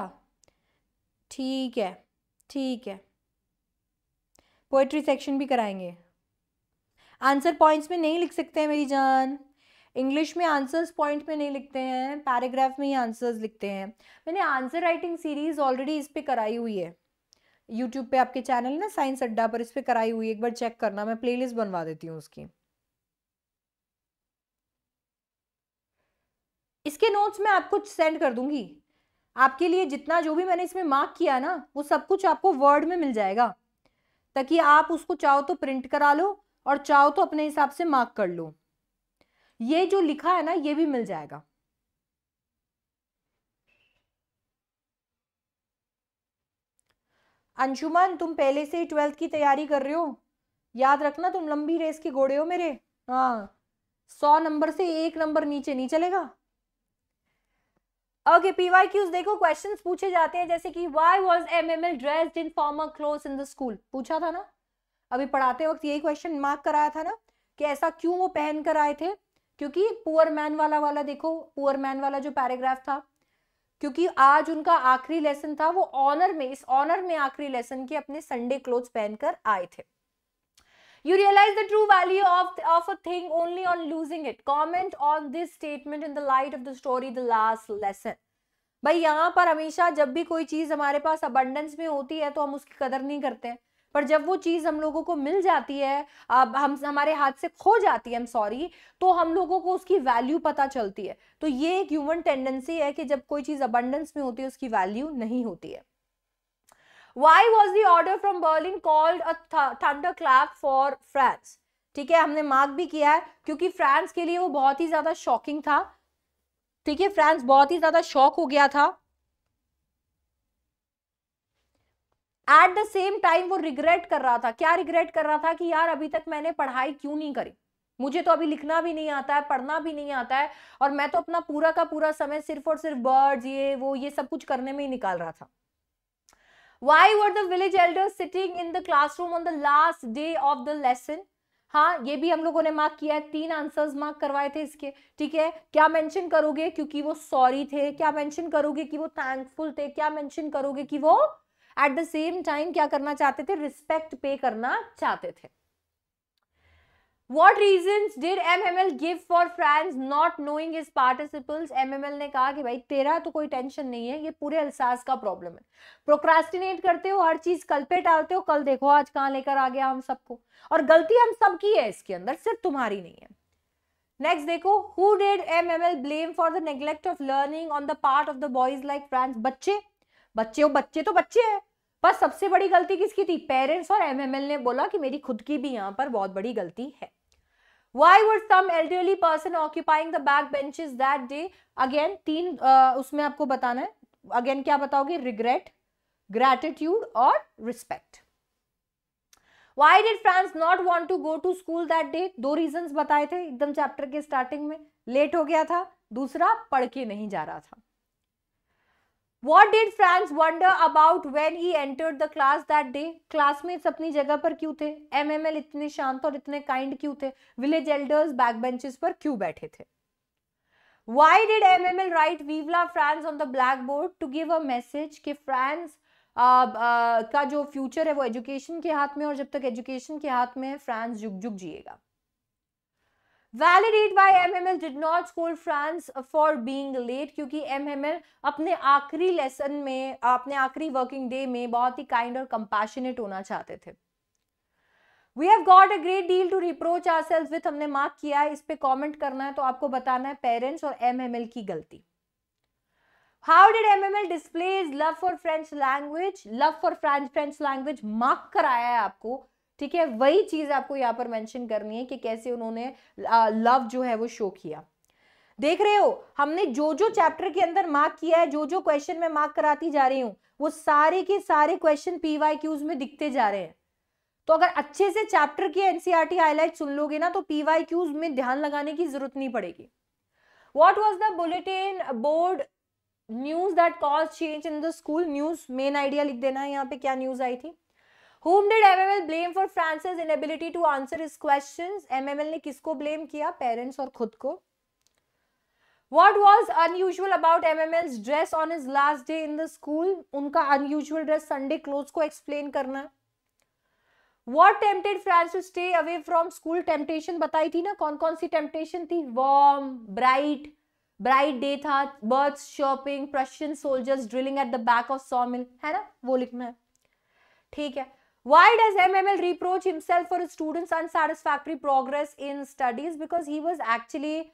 ठीक है ठीक है पोइट्री सेक्शन भी कराएंगे आंसर पॉइंट्स में नहीं लिख सकते हैं मेरी जान इंग्लिश में आंसर्स पॉइंट में नहीं लिखते हैं पैराग्राफ में ही आंसर्स लिखते हैं मैंने आंसर राइटिंग सीरीज ऑलरेडी इस पर कराई हुई है यूट्यूब पे आपके चैनल ना साइंस अड्डा पर इस पर कराई हुई है एक बार चेक करना मैं प्लेलिस्ट बनवा देती हूँ उसकी इसके नोट्स मैं आपको सेंड कर दूंगी आपके लिए जितना जो भी मैंने इसमें मार्क किया ना वो सब कुछ आपको वर्ड में मिल जाएगा ताकि आप उसको चाहो तो प्रिंट करा लो और चाहो तो अपने हिसाब से मार्क कर लो ये जो लिखा है ना ये भी मिल जाएगा अंशुमन तुम पहले से ही ट्वेल्थ की तैयारी कर रहे हो याद रखना तुम लंबी रेस के घोड़े हो मेरे हाँ सौ नंबर से एक नंबर नीचे नहीं चलेगा ओके पीवाईक्यूज देखो क्वेश्चंस पूछे जाते हैं जैसे कि why was MML dressed in formal clothes in the school पूछा था ना अभी पढ़ाते वक्त यही क्वेश्चन मार्क कराया था ना कि ऐसा क्यों वो पहन कर आए थे क्योंकि पुअर मैन वाला वाला देखो पुअर मैन वाला जो पैराग्राफ था क्योंकि आज उनका आखिरी लेसन था वो ऑनर में इस ऑनर में आखिरी लेसन के अपने संडे क्लोथ्स पहनकर आए थे you realize the true value of, of a thing only on losing it comment on this statement in the light of the story the last lesson भाई यहाँ पर हमेशा जब भी कोई चीज़ हमारे पास अबंडेंस में होती है तो हम उसकी कदर नहीं करते हैं पर जब वो चीज़ हम लोगों को मिल जाती है अब हम हमारे हाथ से खो जाती है हम सॉरी तो हम लोगों को उसकी वैल्यू पता चलती है तो ये एक ह्यूमन टेंडेंसी है कि जब कोई चीज़ अबंडेंस में होती है उसकी वैल्यू नहीं होती है why was the order from Berlin called a thunder clap for France ठीक है हमने मार्क भी किया है क्योंकि फ्रांस के लिए वो बहुत ही ज्यादा शॉकिंग था ठीक है फ्रांस बहुत ही ज्यादा शॉक हो गया था एट द सेम टाइम वो रिग्रेट कर रहा था क्या रिग्रेट कर रहा था कि यार अभी तक मैंने पढ़ाई क्यों नहीं करी मुझे तो अभी लिखना भी नहीं आता है पढ़ना भी नहीं आता है और मैं तो अपना पूरा का पूरा समय सिर्फ और सिर्फ बर्ड ये वो ये सब कुछ करने में ही निकाल रहा था why were the village elders sitting in the classroom on the last day of the lesson हाँ ये भी हम लोगों ने मार्क किया है तीन आंसर्स मार्क करवाए थे इसके ठीक है क्या मेंशन करोगे क्योंकि वो सॉरी थे क्या मेंशन करोगे कि वो थैंकफुल थे क्या मेंशन करोगे कि वो एट द सेम टाइम क्या करना चाहते थे रिस्पेक्ट पे करना चाहते थे M L give for give not knowing not knowing M M L ने कहा कि भाई तेरा तो कोई टेंशन नहीं है ये पूरे अल्साज का प्रॉब्लम है प्रोक्रास्टिनेट करते हो हर चीज कल पे टालते हो कल देखो आज कहाँ लेकर आ गया हम सबको और गलती हम सब की है इसके अंदर सिर्फ तुम्हारी नहीं है नेक्स्ट देखो who did M M L blame for the neglect of learning on the part of the boys like France बच्चे बच्चे हो बच्चे तो बच्चे हैं पर सबसे बड़ी गलती किसकी थी पेरेंट्स और एमएमएल ने बोला कि मेरी खुद की भी यहाँ पर बहुत बड़ी गलती है Why were some elderly person occupying the back benches that day? Again तीन uh, उसमें आपको बताना है अगेन क्या बताओगे रिग्रेट ग्रेटिट्यूड और respect why did france not want to go to school that day दो रीजन बताए थे एकदम चैप्टर के स्टार्टिंग में लेट हो गया था दूसरा पढ़ के नहीं जा रहा था what did France wonder about when he enter the class that day classmates अपनी जगह पर क्यों थे एम एम एल इतने शांत और इतने काइंड क्यों थे विलेज एल्डर्स बैक बेंचेस पर क्यों बैठे थे Why did MML write एल राइट वीवला France on the blackboard to give a message कि फ्रांस uh, uh, का जो फ्यूचर है वो एजुकेशन के हाथ में और जब तक एजुकेशन के हाथ में है फ्रांस जुग जुग जिएगा validate by MML did not scold France for being late क्योंकि एमएमएल अपने आखिरी लेसन में अपने आखिरी वर्किंग डे में बहुत ही काइंड और कंपैशनेट होना चाहते थे we have got a great deal to reproach ourselves with हमने मार्क किया है इस पर कॉमेंट करना है तो आपको बताना है पेरेंट्स और एमएमएल की गलती how did M M L display love for French language love for French French language mark कराया है आपको ठीक है वही चीज़ आपको यहाँ पर मेंशन करनी है कि कैसे उन्होंने लव जो है वो शो किया देख रहे हो हमने जो जो चैप्टर के अंदर मार्क किया है जो जो क्वेश्चन में मार्क कराती जा रही हूँ वो सारे के सारे क्वेश्चन पीवाई क्यूज में दिखते जा रहे हैं तो अगर अच्छे से चैप्टर की एनसीआरटी हाईलाइट e सुन लोगे ना तो पीवाई क्यूज में ध्यान लगाने की जरूरत नहीं पड़ेगी what was the bulletin board news that cause change in the school news main idea लिख देना है यहाँ पे क्या न्यूज आई थी whom did mml blame for france's inability to answer his questions mml ने किसको blame किया? parents और खुद को. what was unusual about mml's dress on his last day in the school उनका unusual dress sunday clothes को explain करना. What tempted France to stay away from school? Temptation बताई थी ना कौन कौन सी temptation थी Warm, bright, bright day था Birds chirping Prussian soldiers drilling at the back of sawmill है ना वो लिखना है ठीक है Why does MML reproach himself for his students' unsatisfactory progress in studies? Because he was actually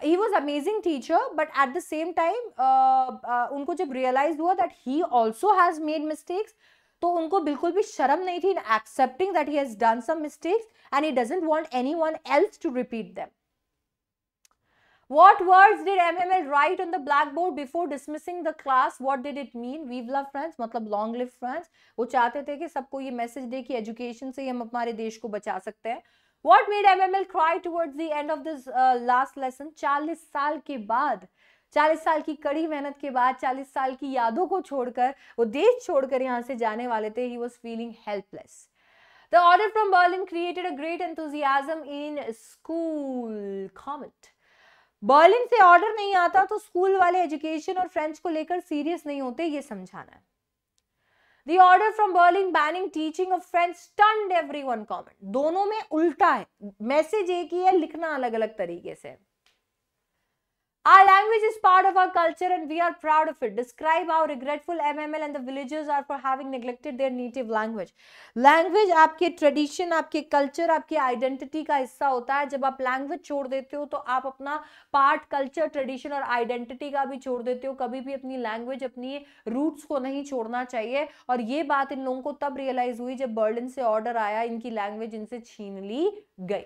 he was amazing teacher but at the same time uh, uh, उनको जब realised हुआ that he also has made mistakes तो उनको बिल्कुल भी शर्म नहीं थी in accepting that he has done some mistakes and he doesn't want anyone else to repeat them. What words did MML write on the blackboard before dismissing the class? What did it mean? We love friends मतलब long live France. वो चाहते थे कि सबको ये message दे कि education से ही हम हमारे देश को बचा सकते हैं What made MML cry towards the end of this uh, last lesson? 40 साल के बाद 40 साल की कड़ी मेहनत के बाद 40 साल की यादों को छोड़कर वो देश छोड़कर यहाँ से जाने वाले थे he was feeling helpless The order from Berlin created a great enthusiasm in school comment. Berlin से ऑर्डर नहीं आता तो स्कूल वाले एजुकेशन और फ्रेंच को लेकर सीरियस नहीं होते ये समझाना है The order from Berlin banning teaching of French stunned everyone comment. दोनों में उल्टा है मैसेज एक ही है लिखना अलग अलग तरीके से है Our language is part of our culture and we are proud of it. Describe how regretful MML and the villagers are for having neglected their native language. Language आपके tradition, आपके culture, आपके identity का हिस्सा होता है जब आप language छोड़ देते हो तो आप अपना part, culture, tradition और identity का भी छोड़ देते हो कभी भी अपनी language, अपनी roots को नहीं छोड़ना चाहिए और ये बात इन लोगों को तब realize हुई जब berlin से order आया इनकी language इनसे छीन ली गई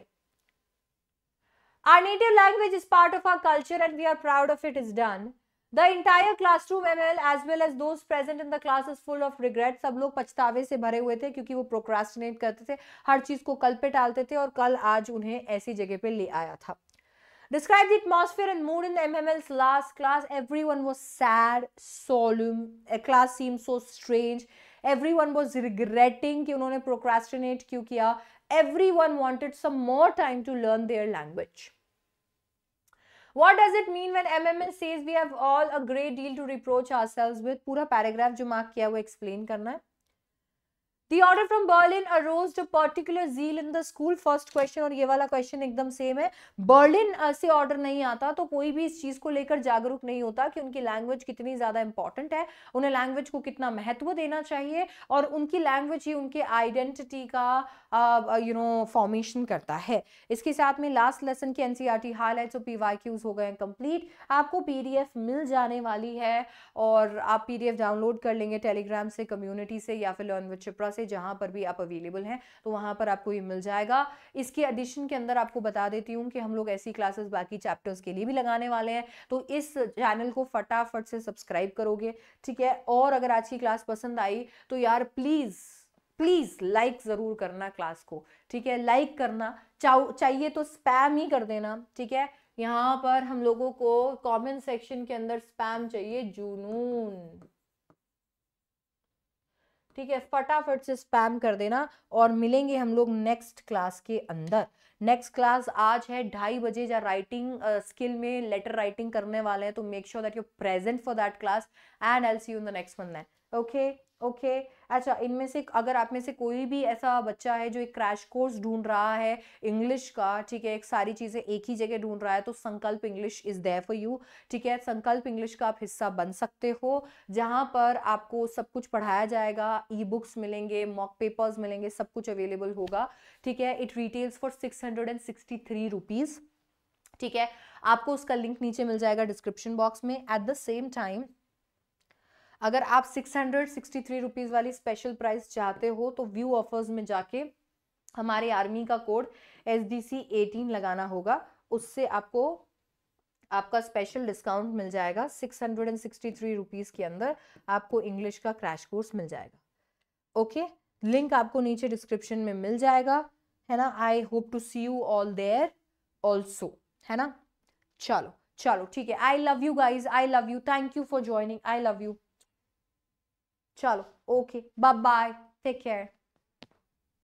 Our native language is part of our culture and we are proud of it is done. The entire classroom ML as well as those present in the class is full of regret. sab log pachtave se bhare hue the kyunki wo procrastinate karte the har cheez ko kal pe dalte the aur kal aaj unhe aisi jagah pe le aaya tha Describe the atmosphere and mood in the MML's last class. Everyone was sad, solemn. A class seemed so strange. Everyone was regretting ki unhone procrastinate क्यों kiya everyone wanted some more time to learn their language. What does it mean when MMS says we have all a great deal to reproach ourselves with? Pura paragraph jo mark kiya, wo explain karna hai. The order from Berlin aroused a particular zeal in the school. First question और ये वाला question एकदम same है Berlin से order नहीं आता तो कोई भी इस चीज़ को लेकर जागरूक नहीं होता कि उनकी language कितनी ज़्यादा important है उन्हें language को कितना महत्व देना चाहिए और उनकी language ही उनके identity का यू नो फॉर्मेशन करता है इसके साथ में लास्ट लेसन की N C R T highlights P Y Qs हो गए हैं कंप्लीट आपको पी डी एफ मिल जाने वाली है और आप पी डी एफ डाउनलोड कर लेंगे टेलीग्राम से कम्युनिटी से या फिर लर्न विद शिप्रा से जहाँ पर भी आप अवेलेबल हैं तो वहाँ पर आपको ये मिल जाएगा इसके एडिशन के अंदर आपको बता देती हूँ कि हम लोग ऐसी क्लासेस बाकी चैप्टर्स के लिए भी लगाने वाले हैं तो इस चैनल को फटाफट से सब्सक्राइब करोगे ठीक है और अगर आज की क्लास पसंद आई तो यार प्लीज़ प्लीज़ लाइक like ज़रूर करना क्लास को ठीक है लाइक like करना चाहो चाहिए तो स्पैम ही कर देना ठीक है यहाँ पर हम लोगों को कमेंट सेक्शन के अंदर स्पैम चाहिए जुनून ठीक है फटाफट से स्पैम कर देना और मिलेंगे हम लोग नेक्स्ट क्लास के अंदर नेक्स्ट क्लास आज है ढाई बजे जब राइटिंग स्किल में लेटर राइटिंग करने वाले हैं तो make sure that you present for that class and I see you in the next one okay okay okay. अच्छा इनमें से अगर आप में से कोई भी ऐसा बच्चा है जो एक क्रैश कोर्स ढूंढ रहा है इंग्लिश का ठीक है एक सारी चीज़ें एक ही जगह ढूंढ रहा है तो Sankalp English is there for you ठीक है संकल्प इंग्लिश का आप हिस्सा बन सकते हो जहाँ पर आपको सब कुछ पढ़ाया जाएगा ई बुक्स मिलेंगे मॉक पेपर्स मिलेंगे सब कुछ अवेलेबल होगा ठीक है it retails for six hundred and sixty three rupees ठीक है आपको उसका लिंक नीचे मिल जाएगा डिस्क्रिप्शन बॉक्स में एट द सेम टाइम अगर आप six hundred sixty three rupees वाली स्पेशल प्राइस चाहते हो तो व्यू ऑफर्स में जाके हमारे आर्मी का code S D C eighteen लगाना होगा उससे आपको आपका स्पेशल डिस्काउंट मिल जाएगा six hundred and sixty three rupees के अंदर आपको इंग्लिश का क्रैश कोर्स मिल जाएगा ओके लिंक आपको नीचे डिस्क्रिप्शन में मिल जाएगा है ना I hope to see you all there also है ना चलो चलो ठीक है I love you guys I love you thank you for joining I love you ચાલો okay bye bye take care